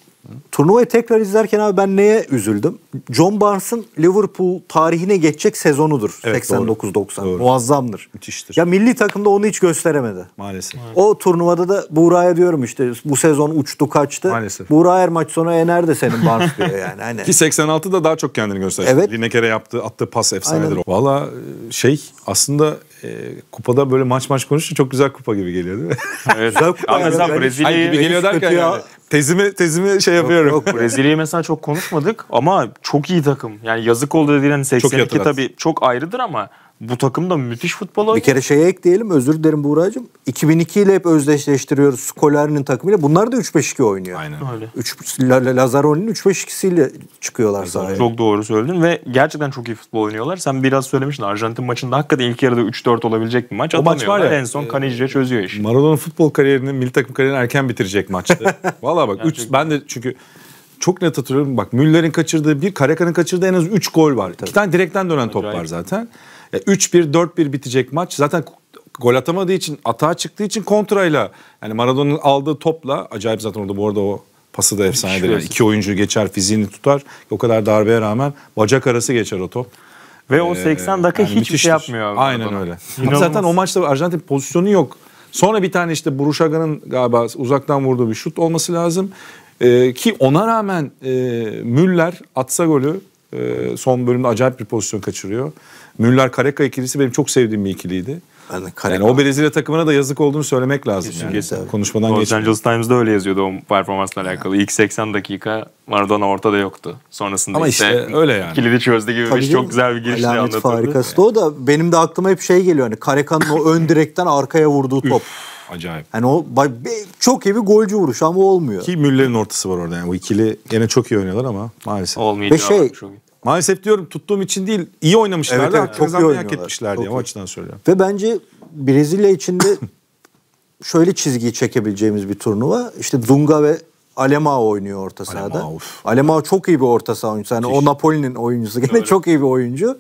Turnuvayı tekrar izlerken abi ben neye üzüldüm? John Barnes'ın Liverpool tarihine geçecek sezonudur. Evet, 89-90. Muazzamdır. Müthiştir. Ya milli takımda onu hiç gösteremedi. Maalesef. Evet. O turnuvada da Buğra'ya diyorum işte bu sezon uçtu kaçtı. Maalesef. Buğra her maç sonu enerdi senin Barnes diyor yani. Hani... Ki 86'da daha çok kendini gösterdi. Evet. Lineker'e yaptığı attığı pas efsanedir o. Valla e, şey aslında e, kupada böyle maç maç konuşunca çok güzel kupa gibi geliyor değil mi? Evet. güzel kupa. Yani. Brezilya'yı gibi geliyor derken yani. Tezimi tezimi şey yapıyorum. Yok, yok Brezilya'yı mesela çok konuşmadık ama çok iyi takım. Yani yazık oldu dediğin hani 82 tabii çok ayrıdır ama bu takım da müthiş futbol oynuyor. Bir kere şeye ekleyelim özür dilerim Buğra'cığım. 2002 ile hep özdeşleştiriyoruz Skolari'nin takımıyla. Bunlar da 3-5-2 oynuyor. Aynen. Öyle. 3, Lazaroni'nin 3-5-2'siyle çıkıyorlar zaten. Çok doğru söyledin ve gerçekten çok iyi futbol oynuyorlar. Sen biraz söylemiştin Arjantin maçında hakikaten ilk yarıda 3-4 olabilecek bir maç. O maç var ya. En son e, Kanici'ye çözüyor işi. Maradona futbol kariyerini, milli takım kariyerini erken bitirecek maçtı. Valla bak 3 ben de çünkü çok net hatırlıyorum. Bak Müller'in kaçırdığı bir, Kareka'nın kaçırdığı en az 3 gol var. Tabii. İki tane direkten dönen top var zaten. 3-1 e, 4-1 bitecek maç. Zaten gol atamadığı için atağa çıktığı için kontrayla yani Maradona'nın aldığı topla acayip zaten orada bu arada o pası da efsanedir. Yani iki oyuncu geçer fiziğini tutar. O kadar darbeye rağmen bacak arası geçer o top. Ve ee, o 80 dakika yani hiçbir şey yapmıyor. Aynen Maradona. öyle. Ama zaten o maçta Arjantin pozisyonu yok. Sonra bir tane işte Buruşaga'nın galiba uzaktan vurduğu bir şut olması lazım. Ee, ki ona rağmen e, Müller atsa golü e, son bölümde acayip bir pozisyon kaçırıyor. Müller Kareka ikilisi benim çok sevdiğim bir ikiliydi. Yani, Kareka. yani o Brezilya takımına da yazık olduğunu söylemek lazım. Kesinlikle. Yani. Konuşmadan geçmiyor. Los Angeles Times'da öyle yazıyordu o performansla alakalı. İlk 80 dakika Maradona ortada yoktu. Sonrasında Ama işte, işte öyle yani. kilidi çözdü gibi bir çok güzel bir girişle anlatıldı. farikası da o da benim de aklıma hep şey geliyor. Hani Kareka'nın o ön direkten arkaya vurduğu top. Acayip. Yani o çok iyi golcü vuruş ama olmuyor. Ki Müller'in ortası var orada yani. Bu ikili gene çok iyi oynuyorlar ama maalesef. Olmayacak. Ve şey, Maalesef diyorum tuttuğum için değil iyi oynamışlar. Evet, evet, çok iyi oynuyorlar. Hak etmişler diye o açıdan söylüyorum. Ve bence Brezilya içinde şöyle çizgiyi çekebileceğimiz bir turnuva. İşte Dunga ve Alema oynuyor orta sahada. Alemao, çok iyi bir orta saha oyuncusu. Yani o Napoli'nin oyuncusu gene öyle. çok iyi bir oyuncu.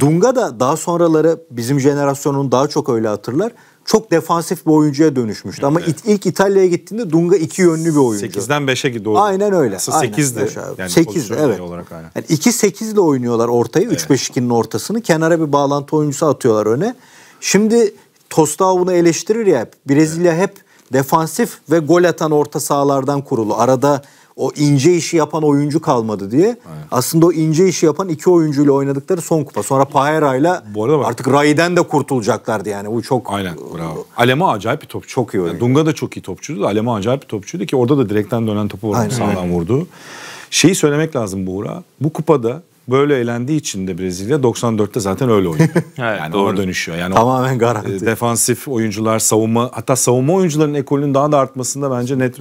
Dunga da daha sonraları bizim jenerasyonun daha çok öyle hatırlar çok defansif bir oyuncuya dönüşmüştü. Ama evet. ilk İtalya'ya gittiğinde Dunga iki yönlü bir oyuncu. 8'den 5'e doğru. Aynen öyle. Aslında 8'de. Yani 8 evet. Olarak aynen. Yani 2 8'le oynuyorlar ortayı. Evet. 3-5-2'nin ortasını. Kenara bir bağlantı oyuncusu atıyorlar öne. Şimdi Tostao bunu eleştirir ya. Brezilya evet. hep defansif ve gol atan orta sahalardan kurulu. Arada o ince işi yapan oyuncu kalmadı diye. Aynen. Aslında o ince işi yapan iki oyuncuyla oynadıkları son kupa. Sonra Pahera'yla artık Rayden de kurtulacaklardı yani. Bu çok Aynen bravo. Alema acayip bir topçu. Çok iyi oyuncu. Yani Dunga da çok iyi topçuydu Alema acayip bir topçuydu ki orada da direkten dönen topu var sağdan vurdu. Şeyi söylemek lazım Buğra. Bu kupada böyle eğlendiği için de Brezilya 94'te zaten öyle oynuyor. evet, yani doğru. ona dönüşüyor. Yani Tamamen e, garanti. defansif oyuncular, savunma hatta savunma oyuncuların ekolünün daha da artmasında bence net.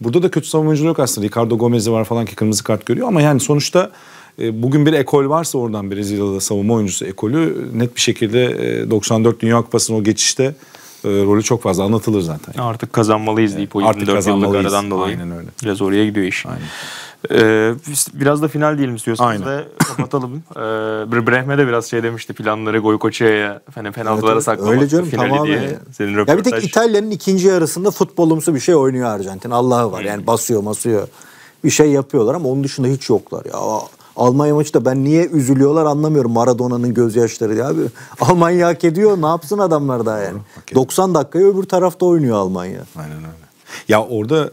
Burada da kötü savunma oyuncuları yok aslında. Ricardo Gomez'i var falan ki kırmızı kart görüyor ama yani sonuçta e, bugün bir ekol varsa oradan Brezilya'da savunma oyuncusu ekolü net bir şekilde e, 94 Dünya Kupası'nın o geçişte e, rolü çok fazla anlatılır zaten. Artık kazanmalıyız deyip o 24 yıllık aradan dolayı. Aynen öyle. Biraz oraya gidiyor iş. Aynen. Ee, biraz da final diyelim istiyorsanız Aynen. ve kapatalım. ee, Brehme de biraz şey demişti planları Goykoçe'ye hani penaltılara evet, saklamak öyle canım, finali tamam diye. Yani. Senin röportaj. Ya bir tek İtalya'nın ikinci yarısında futbolumsu bir şey oynuyor Arjantin. Allah'ı var. Yani hmm. basıyor masıyor. Bir şey yapıyorlar ama onun dışında hiç yoklar. Ya Almanya maçı da ben niye üzülüyorlar anlamıyorum Maradona'nın gözyaşları diye abi. Almanya hak ediyor ne yapsın adamlar daha yani. 90 dakikayı öbür tarafta oynuyor Almanya. Aynen öyle. Ya orada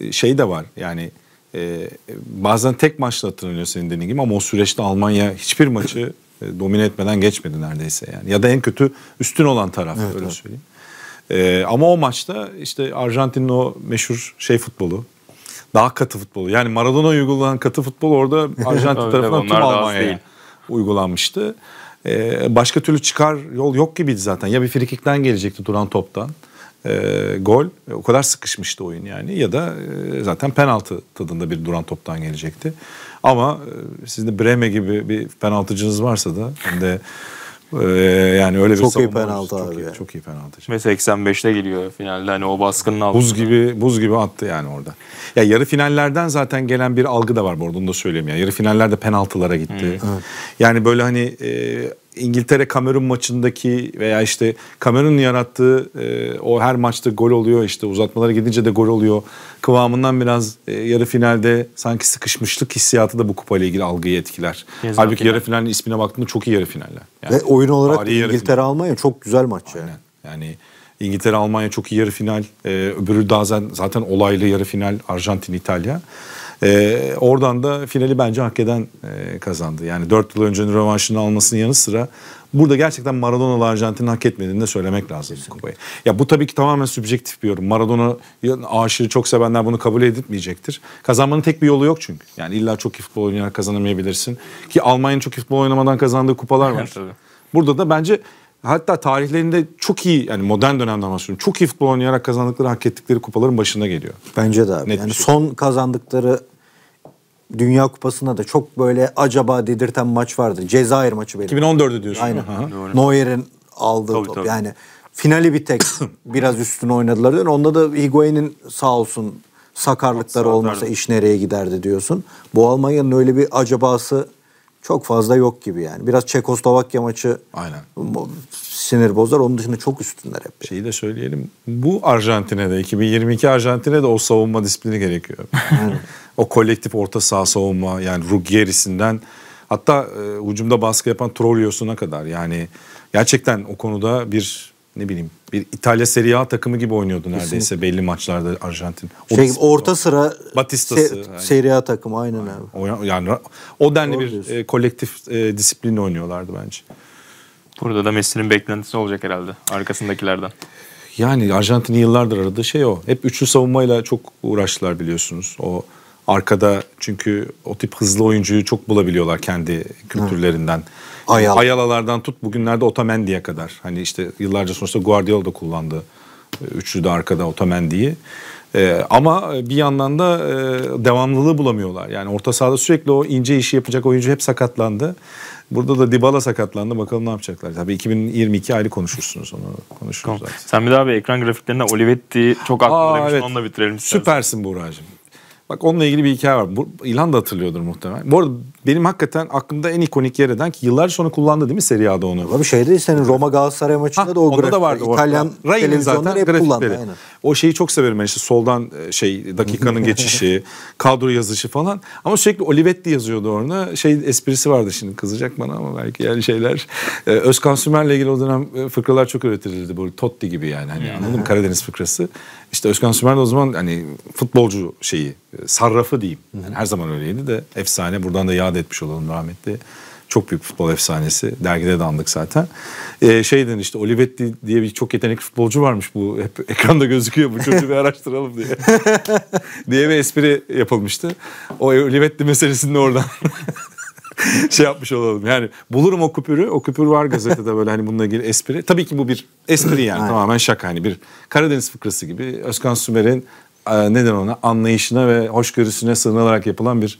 e, şey de var yani e, bazen tek maçla hatırlanıyor senin dediğin gibi ama o süreçte Almanya hiçbir maçı e, domine etmeden geçmedi neredeyse yani. Ya da en kötü üstün olan taraf evet, öyle evet. söyleyeyim. E, ama o maçta işte Arjantin'in o meşhur şey futbolu daha katı futbolu. Yani Maradona uygulanan katı futbol orada Arjantin tarafından tüm Almanya'ya uygulanmıştı. E, başka türlü çıkar yol yok gibiydi zaten. Ya bir frikikten gelecekti duran toptan e, gol e, o kadar sıkışmıştı oyun yani ya da e, zaten penaltı tadında bir duran toptan gelecekti. Ama e, sizin de Breme gibi bir penaltıcınız varsa da de e, yani öyle çok bir iyi penaltı var. abi. Çok iyi, yani. çok iyi penaltı. mesela 85'te geliyor finalde hani o baskının altında. Buz gibi buz gibi attı yani orada. Ya yarı finallerden zaten gelen bir algı da var bu arada onu da söyleyeyim ya. Yarı finallerde penaltılara gitti. Hmm. Yani böyle hani e, İngiltere Kamerun maçındaki veya işte Kamerun'un yarattığı e, o her maçta gol oluyor işte uzatmalara gidince de gol oluyor kıvamından biraz e, yarı finalde sanki sıkışmışlık hissiyatı da bu kupayla ilgili algıyı etkiler. Kesinlikle. Halbuki yarı finalin ismine baktığında çok iyi yarı finaller. Yani, Ve oyun olarak İngiltere Almanya çok güzel maç yani. Aynen. Yani İngiltere Almanya çok iyi yarı final. E, öbürü daha zaten, zaten olaylı yarı final Arjantin İtalya. E, oradan da finali bence hak eden e, kazandı. Yani 4 yıl önce rövanşını almasının yanı sıra burada gerçekten Maradona'lı Arjantin'in hak etmediğini de söylemek lazım bu kupayı. Ya bu tabii ki tamamen subjektif bir yorum. Maradona aşırı çok sevenler bunu kabul edilmeyecektir. Kazanmanın tek bir yolu yok çünkü. Yani illa çok iyi futbol oynayarak kazanamayabilirsin. Ki Almanya'nın çok iyi futbol oynamadan kazandığı kupalar var. Burada da bence hatta tarihlerinde çok iyi yani modern dönemde bahsediyorum. Çok iyi futbol oynayarak kazandıkları, hak ettikleri kupaların başında geliyor. Bence de abi. Net yani şey. son kazandıkları Dünya Kupası'nda da çok böyle acaba dedirten maç vardı. Cezayir maçı benim. 2014'ü diyorsun. Aynen. Neuer'in aldığı tabii, top. Tabii. Yani finali bir tek biraz üstüne oynadılar. Diyor. Onda da Higuain'in sağ olsun sakarlıkları olmasa iş nereye giderdi diyorsun. Bu Almanya'nın öyle bir acabası çok fazla yok gibi yani. Biraz Çekoslovakya maçı Aynen sinir bozar. Onun dışında çok üstünler hep. Şeyi de söyleyelim. Bu Arjantin'e de 2022 Arjantin'e de o savunma disiplini gerekiyor. o kolektif orta saha savunma yani Ruggieris'inden hatta e, hücumda baskı yapan Trollio'suna kadar yani gerçekten o konuda bir ne bileyim bir İtalya Serie A takımı gibi oynuyordu neredeyse Kesinlikle. belli maçlarda Arjantin. O şey, orta sıra Batistası se, Serie A takımı aynen, aynen. abi. O, yani o denli o bir e, kolektif e, disiplinle oynuyorlardı bence. Burada da Messi'nin beklentisi olacak herhalde arkasındakilerden. Yani Arjantin'i yıllardır aradığı şey o. Hep üçlü savunmayla çok uğraştılar biliyorsunuz. O arkada çünkü o tip hızlı oyuncuyu çok bulabiliyorlar kendi kültürlerinden. Ayal. Ayalalardan tut bugünlerde Otamendi'ye kadar. Hani işte yıllarca sonuçta Guardiola da kullandı. E, üçlü de arkada Otamendi'yi. Ee, ama bir yandan da e, devamlılığı bulamıyorlar. Yani orta sahada sürekli o ince işi yapacak oyuncu hep sakatlandı. Burada da Dybala sakatlandı. Bakalım ne yapacaklar. Tabii 2022 ayrı konuşursunuz onu. Konuşuruz tamam. zaten. Sen bir daha bir ekran grafiklerine Olivetti çok aklımda Aa, demiştin. Evet. Onunla bitirelim. Süpersin Buğra'cığım. Bak onunla ilgili bir hikaye var. Bu, İlhan da hatırlıyordur muhtemelen. Bu arada benim hakikaten aklımda en ikonik yer eden ki yıllar sonra kullandı değil mi Serie A'da onu? Abi şeyde senin Roma Galatasaray maçında ha, da o grafik. da vardı. İtalyan Ray'in zaten hep kullandı. O şeyi çok severim ben işte soldan e, şey dakikanın geçişi, kadro yazışı falan. Ama sürekli Olivetti yazıyordu orada. Şey esprisi vardı şimdi kızacak bana ama belki yani şeyler. E, Özkan Sümer'le ilgili o dönem e, fıkralar çok üretilirdi. Böyle Totti gibi yani. Hani hmm. anladın mı? Karadeniz fıkrası. İşte Özkan Sümer de o zaman hani futbolcu şeyi e, sarrafı diyeyim. Yani her zaman öyleydi de efsane buradan da yad etmiş olalım rahmetli. Çok büyük futbol efsanesi. Dergide de andık zaten. Ee, şeyden işte Olivetti diye bir çok yetenekli futbolcu varmış. Bu hep ekranda gözüküyor. Bu çocuğu bir araştıralım diye. diye bir espri yapılmıştı. O Olivetti meselesinde oradan şey yapmış olalım. Yani bulurum o küpürü. O küpür var gazetede böyle hani bununla ilgili espri. Tabii ki bu bir espri yani tamamen şaka. Hani bir Karadeniz fıkrası gibi Özkan Sümer'in e, neden ona anlayışına ve hoşgörüsüne sığınarak yapılan bir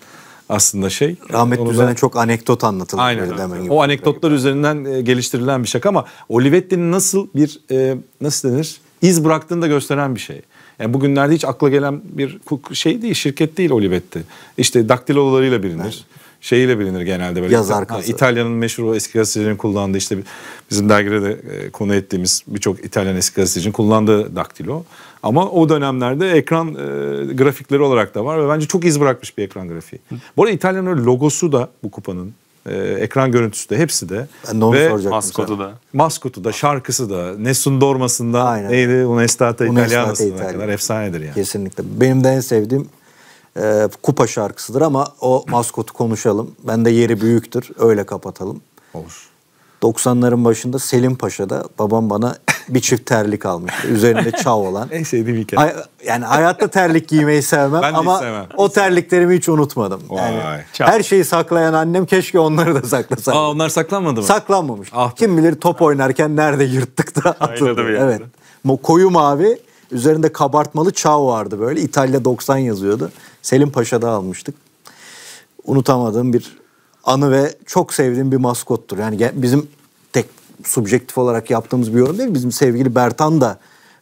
aslında şey. Rahmet üzerine çok anekdot anlatılıyor Aynen öyle. Demen O anekdotlar gibi. üzerinden e, geliştirilen bir şaka ama Olivetti'nin nasıl bir e, nasıl denir iz bıraktığını da gösteren bir şey. Yani bugünlerde hiç akla gelen bir şey değil, şirket değil Olivetti. İşte daktilolarıyla bilinir. Evet şeyiyle bilinir genelde böyle. Yazar kazı. İtalya'nın meşhur o eski gazetecilerin kullandığı işte bizim dergide de e, konu ettiğimiz birçok İtalyan eski gazetecinin kullandığı daktilo. Ama o dönemlerde ekran e, grafikleri olarak da var ve bence çok iz bırakmış bir ekran grafiği. Hı. Bu arada İtalya'nın logosu da bu kupanın e, ekran görüntüsü de hepsi de. Ben de onu ve maskotu da. Maskotu da, şarkısı da. Nessun Dorması'nda Aynen. neydi? Un'estate Italiana'sına kadar efsanedir yani. Kesinlikle. Benim de en sevdiğim e, kupa şarkısıdır ama o maskotu konuşalım. Ben de yeri büyüktür. Öyle kapatalım. Olur. 90'ların başında Selim Paşa'da babam bana bir çift terlik almıştı. Üzerinde çav olan. en sevdiğim hikaye. Hay- yani hayatta terlik giymeyi sevmem ben ama sevmem. o terliklerimi hiç unutmadım. Vay, Yani çav. her şeyi saklayan annem keşke onları da saklasa. Aa onlar saklanmadı mı? Saklanmamış. Ah Kim bilir top oynarken nerede yırttık da atıldı. Evet. Mo- Koyu mavi üzerinde kabartmalı çav vardı böyle. İtalya 90 yazıyordu. Selim Paşa'da almıştık. Unutamadığım bir anı ve çok sevdiğim bir maskottur. Yani bizim tek subjektif olarak yaptığımız bir yorum değil. Bizim sevgili Bertan da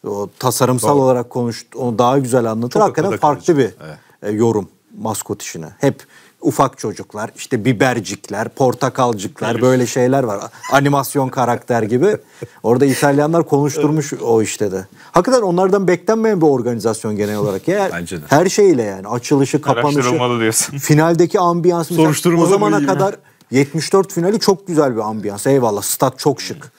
o tasarımsal Doğru. olarak konuştu. Onu daha güzel anlatır. Çok Hakikaten farklı kalıcı. bir evet. E, yorum maskot işine. Hep ufak çocuklar, işte bibercikler, portakalcıklar böyle şeyler var. Animasyon karakter gibi. Orada İtalyanlar konuşturmuş o işte de. Hakikaten onlardan beklenmeyen bir organizasyon genel olarak. Ya, Bence de. Her şeyle yani açılışı, kapanışı. diyorsun. Finaldeki ambiyans. Soruşturmalı O zamana kadar 74 finali çok güzel bir ambiyans. Eyvallah stat çok şık.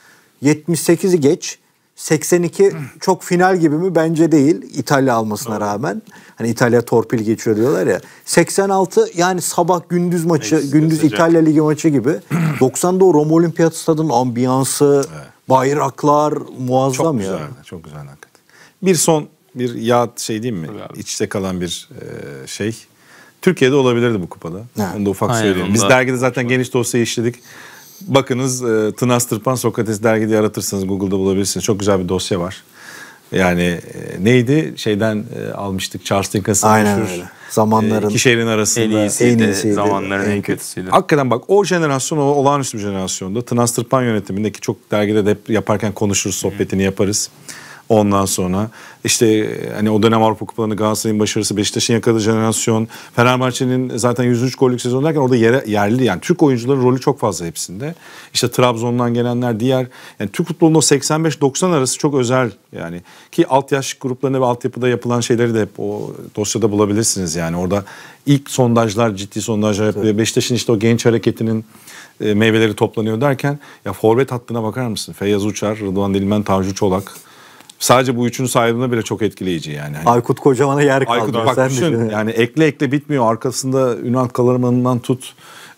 78'i geç. 82 hmm. çok final gibi mi? Bence değil. İtalya almasına Doğru. rağmen. Hani İtalya torpil geçiyor diyorlar ya. 86 yani sabah gündüz maçı, Neyse, gündüz sıcak. İtalya Ligi maçı gibi. 90'da o Roma Olimpiyat Stadı'nın ambiyansı, evet. bayraklar muazzam çok ya. Güzel, çok güzel hakikaten. Bir son bir yağ şey değil mi? Tabii İçte kalan bir e, şey. Türkiye'de olabilirdi bu kupada. Evet. Onu da ufak Aynen, söyleyeyim. Biz dergide zaten geniş dosya işledik. Bakınız e, Tınaz Tırpan Sokrates dergide yaratırsanız Google'da bulabilirsiniz. Çok güzel bir dosya var. Yani e, neydi? Şeyden e, almıştık Charles Dickens'ın Aynen öyle. Zamanların. E, iki şehrin arasında. En iyisiydi. En iyisiydi. Zamanların en, en kötüsüydü. Hakikaten bak o jenerasyon o olağanüstü bir jenerasyonda. Tınaz Tırpan yönetimindeki çok dergide de hep yaparken konuşuruz, sohbetini yaparız. Ondan sonra işte hani o dönem Avrupa Kupalarını Galatasaray'ın başarısı, Beşiktaş'ın yakaladığı jenerasyon, Fenerbahçe'nin zaten 103 gollük sezonu derken orada yere, yerli yani Türk oyuncuların rolü çok fazla hepsinde. İşte Trabzon'dan gelenler diğer yani Türk futbolunda 85-90 arası çok özel yani ki alt yaş gruplarında ve altyapıda yapılan şeyleri de hep o dosyada bulabilirsiniz yani orada ilk sondajlar ciddi sondajlar yapılıyor. Evet. Beşiktaş'ın işte o genç hareketinin e, meyveleri toplanıyor derken ya forvet hattına bakar mısın? Feyyaz Uçar, Rıdvan Dilmen, Tanju Çolak, sadece bu üçünü saydığında bile çok etkileyici yani. Hani, Aykut Kocaman'a yer kaldı. Aykut bak düşün yani ekle ekle bitmiyor. Arkasında Ünal Kalarman'ından tut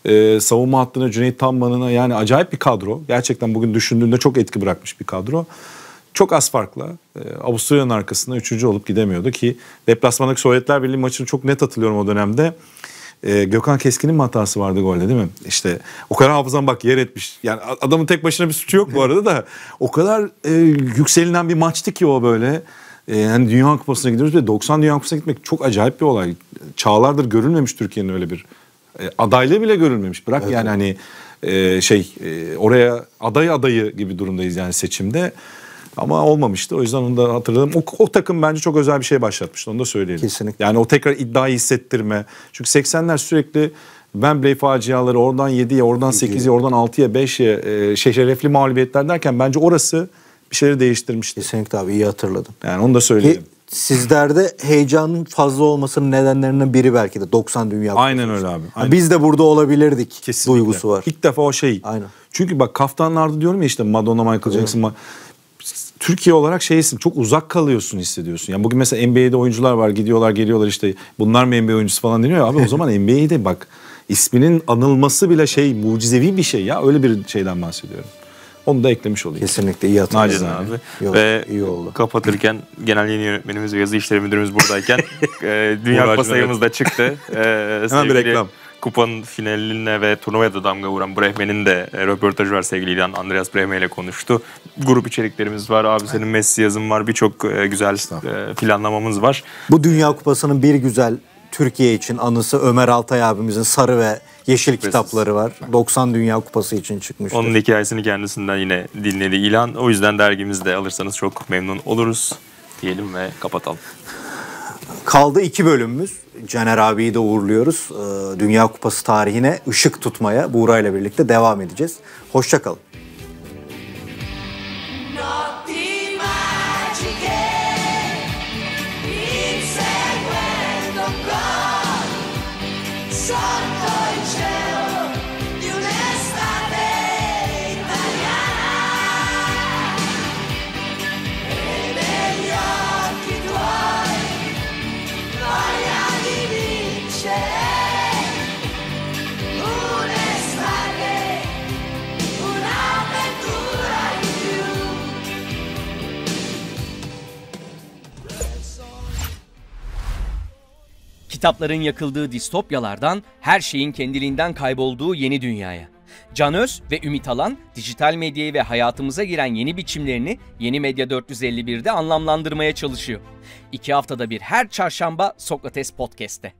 e, savunma hattına Cüneyt Tanman'ına yani acayip bir kadro. Gerçekten bugün düşündüğünde çok etki bırakmış bir kadro. Çok az farkla e, Avusturya'nın arkasında üçüncü olup gidemiyordu ki deplasmandaki Sovyetler Birliği maçını çok net hatırlıyorum o dönemde e, Gökhan Keskin'in mi hatası vardı golde değil mi? İşte o kadar hafızan bak yer etmiş. Yani adamın tek başına bir suçu yok bu arada da. O kadar e, yükselinen bir maçtı ki o böyle. E, yani Dünya Kupası'na gidiyoruz ve 90 Dünya Kupası'na gitmek çok acayip bir olay. Çağlardır görülmemiş Türkiye'nin öyle bir e, adaylığı bile görülmemiş. Bırak evet. yani hani e, şey e, oraya aday adayı gibi durumdayız yani seçimde. Ama olmamıştı. O yüzden onu da hatırladım. O, o takım bence çok özel bir şey başlatmıştı. Onu da söyleyelim. Kesinlikle. Yani o tekrar iddiayı hissettirme. Çünkü 80'ler sürekli Wembley faciaları oradan 7'ye, oradan 8'ye, oradan 6'ya, 5'ye e, şey, şerefli mağlubiyetler derken bence orası bir şeyleri değiştirmişti. Kesinlikle abi iyi hatırladım. Yani onu da söyleyelim. He, sizlerde heyecanın fazla olmasının nedenlerinden biri belki de 90 Dünya Kupası. Aynen öyle abi. Aynen. Biz de burada olabilirdik Kesinlikle. duygusu var. İlk defa o şey. Aynen. Çünkü bak kaftanlardı diyorum ya işte Madonna, Michael Jackson. Evet. Türkiye olarak şeysin çok uzak kalıyorsun hissediyorsun. Yani bugün mesela NBA'de oyuncular var gidiyorlar geliyorlar işte bunlar mı NBA oyuncusu falan deniyor Abi o zaman NBA'de bak isminin anılması bile şey mucizevi bir şey ya öyle bir şeyden bahsediyorum. Onu da eklemiş olayım. Kesinlikle iyi hatırladın abi. abi. Yok, Ve iyi oldu. kapatırken genel yeni yönetmenimiz ve yazı işleri müdürümüz buradayken e, Dünya Kupası da çıktı. E, Hemen bir reklam kupanın finaline ve turnuvaya da damga vuran Brehme'nin de e, röportajı var sevgili İlhan. Andreas Brehme ile konuştu. Grup içeriklerimiz var. Abi senin Messi yazın var. Birçok e, güzel e, planlamamız var. Bu Dünya Kupası'nın bir güzel Türkiye için anısı Ömer Altay abimizin sarı ve yeşil Şüphesiz. kitapları var. 90 Dünya Kupası için çıkmış. Onun hikayesini kendisinden yine dinledi İlhan. O yüzden dergimizde alırsanız çok memnun oluruz diyelim ve kapatalım. Kaldı iki bölümümüz. Caner abiyi de uğurluyoruz. Ee, Dünya Kupası tarihine ışık tutmaya Buğra ile birlikte devam edeceğiz. Hoşçakalın. Kitapların yakıldığı distopyalardan her şeyin kendiliğinden kaybolduğu yeni dünyaya. Can Öz ve Ümit Alan dijital medyayı ve hayatımıza giren yeni biçimlerini Yeni Medya 451'de anlamlandırmaya çalışıyor. İki haftada bir her çarşamba Sokrates Podcast'te.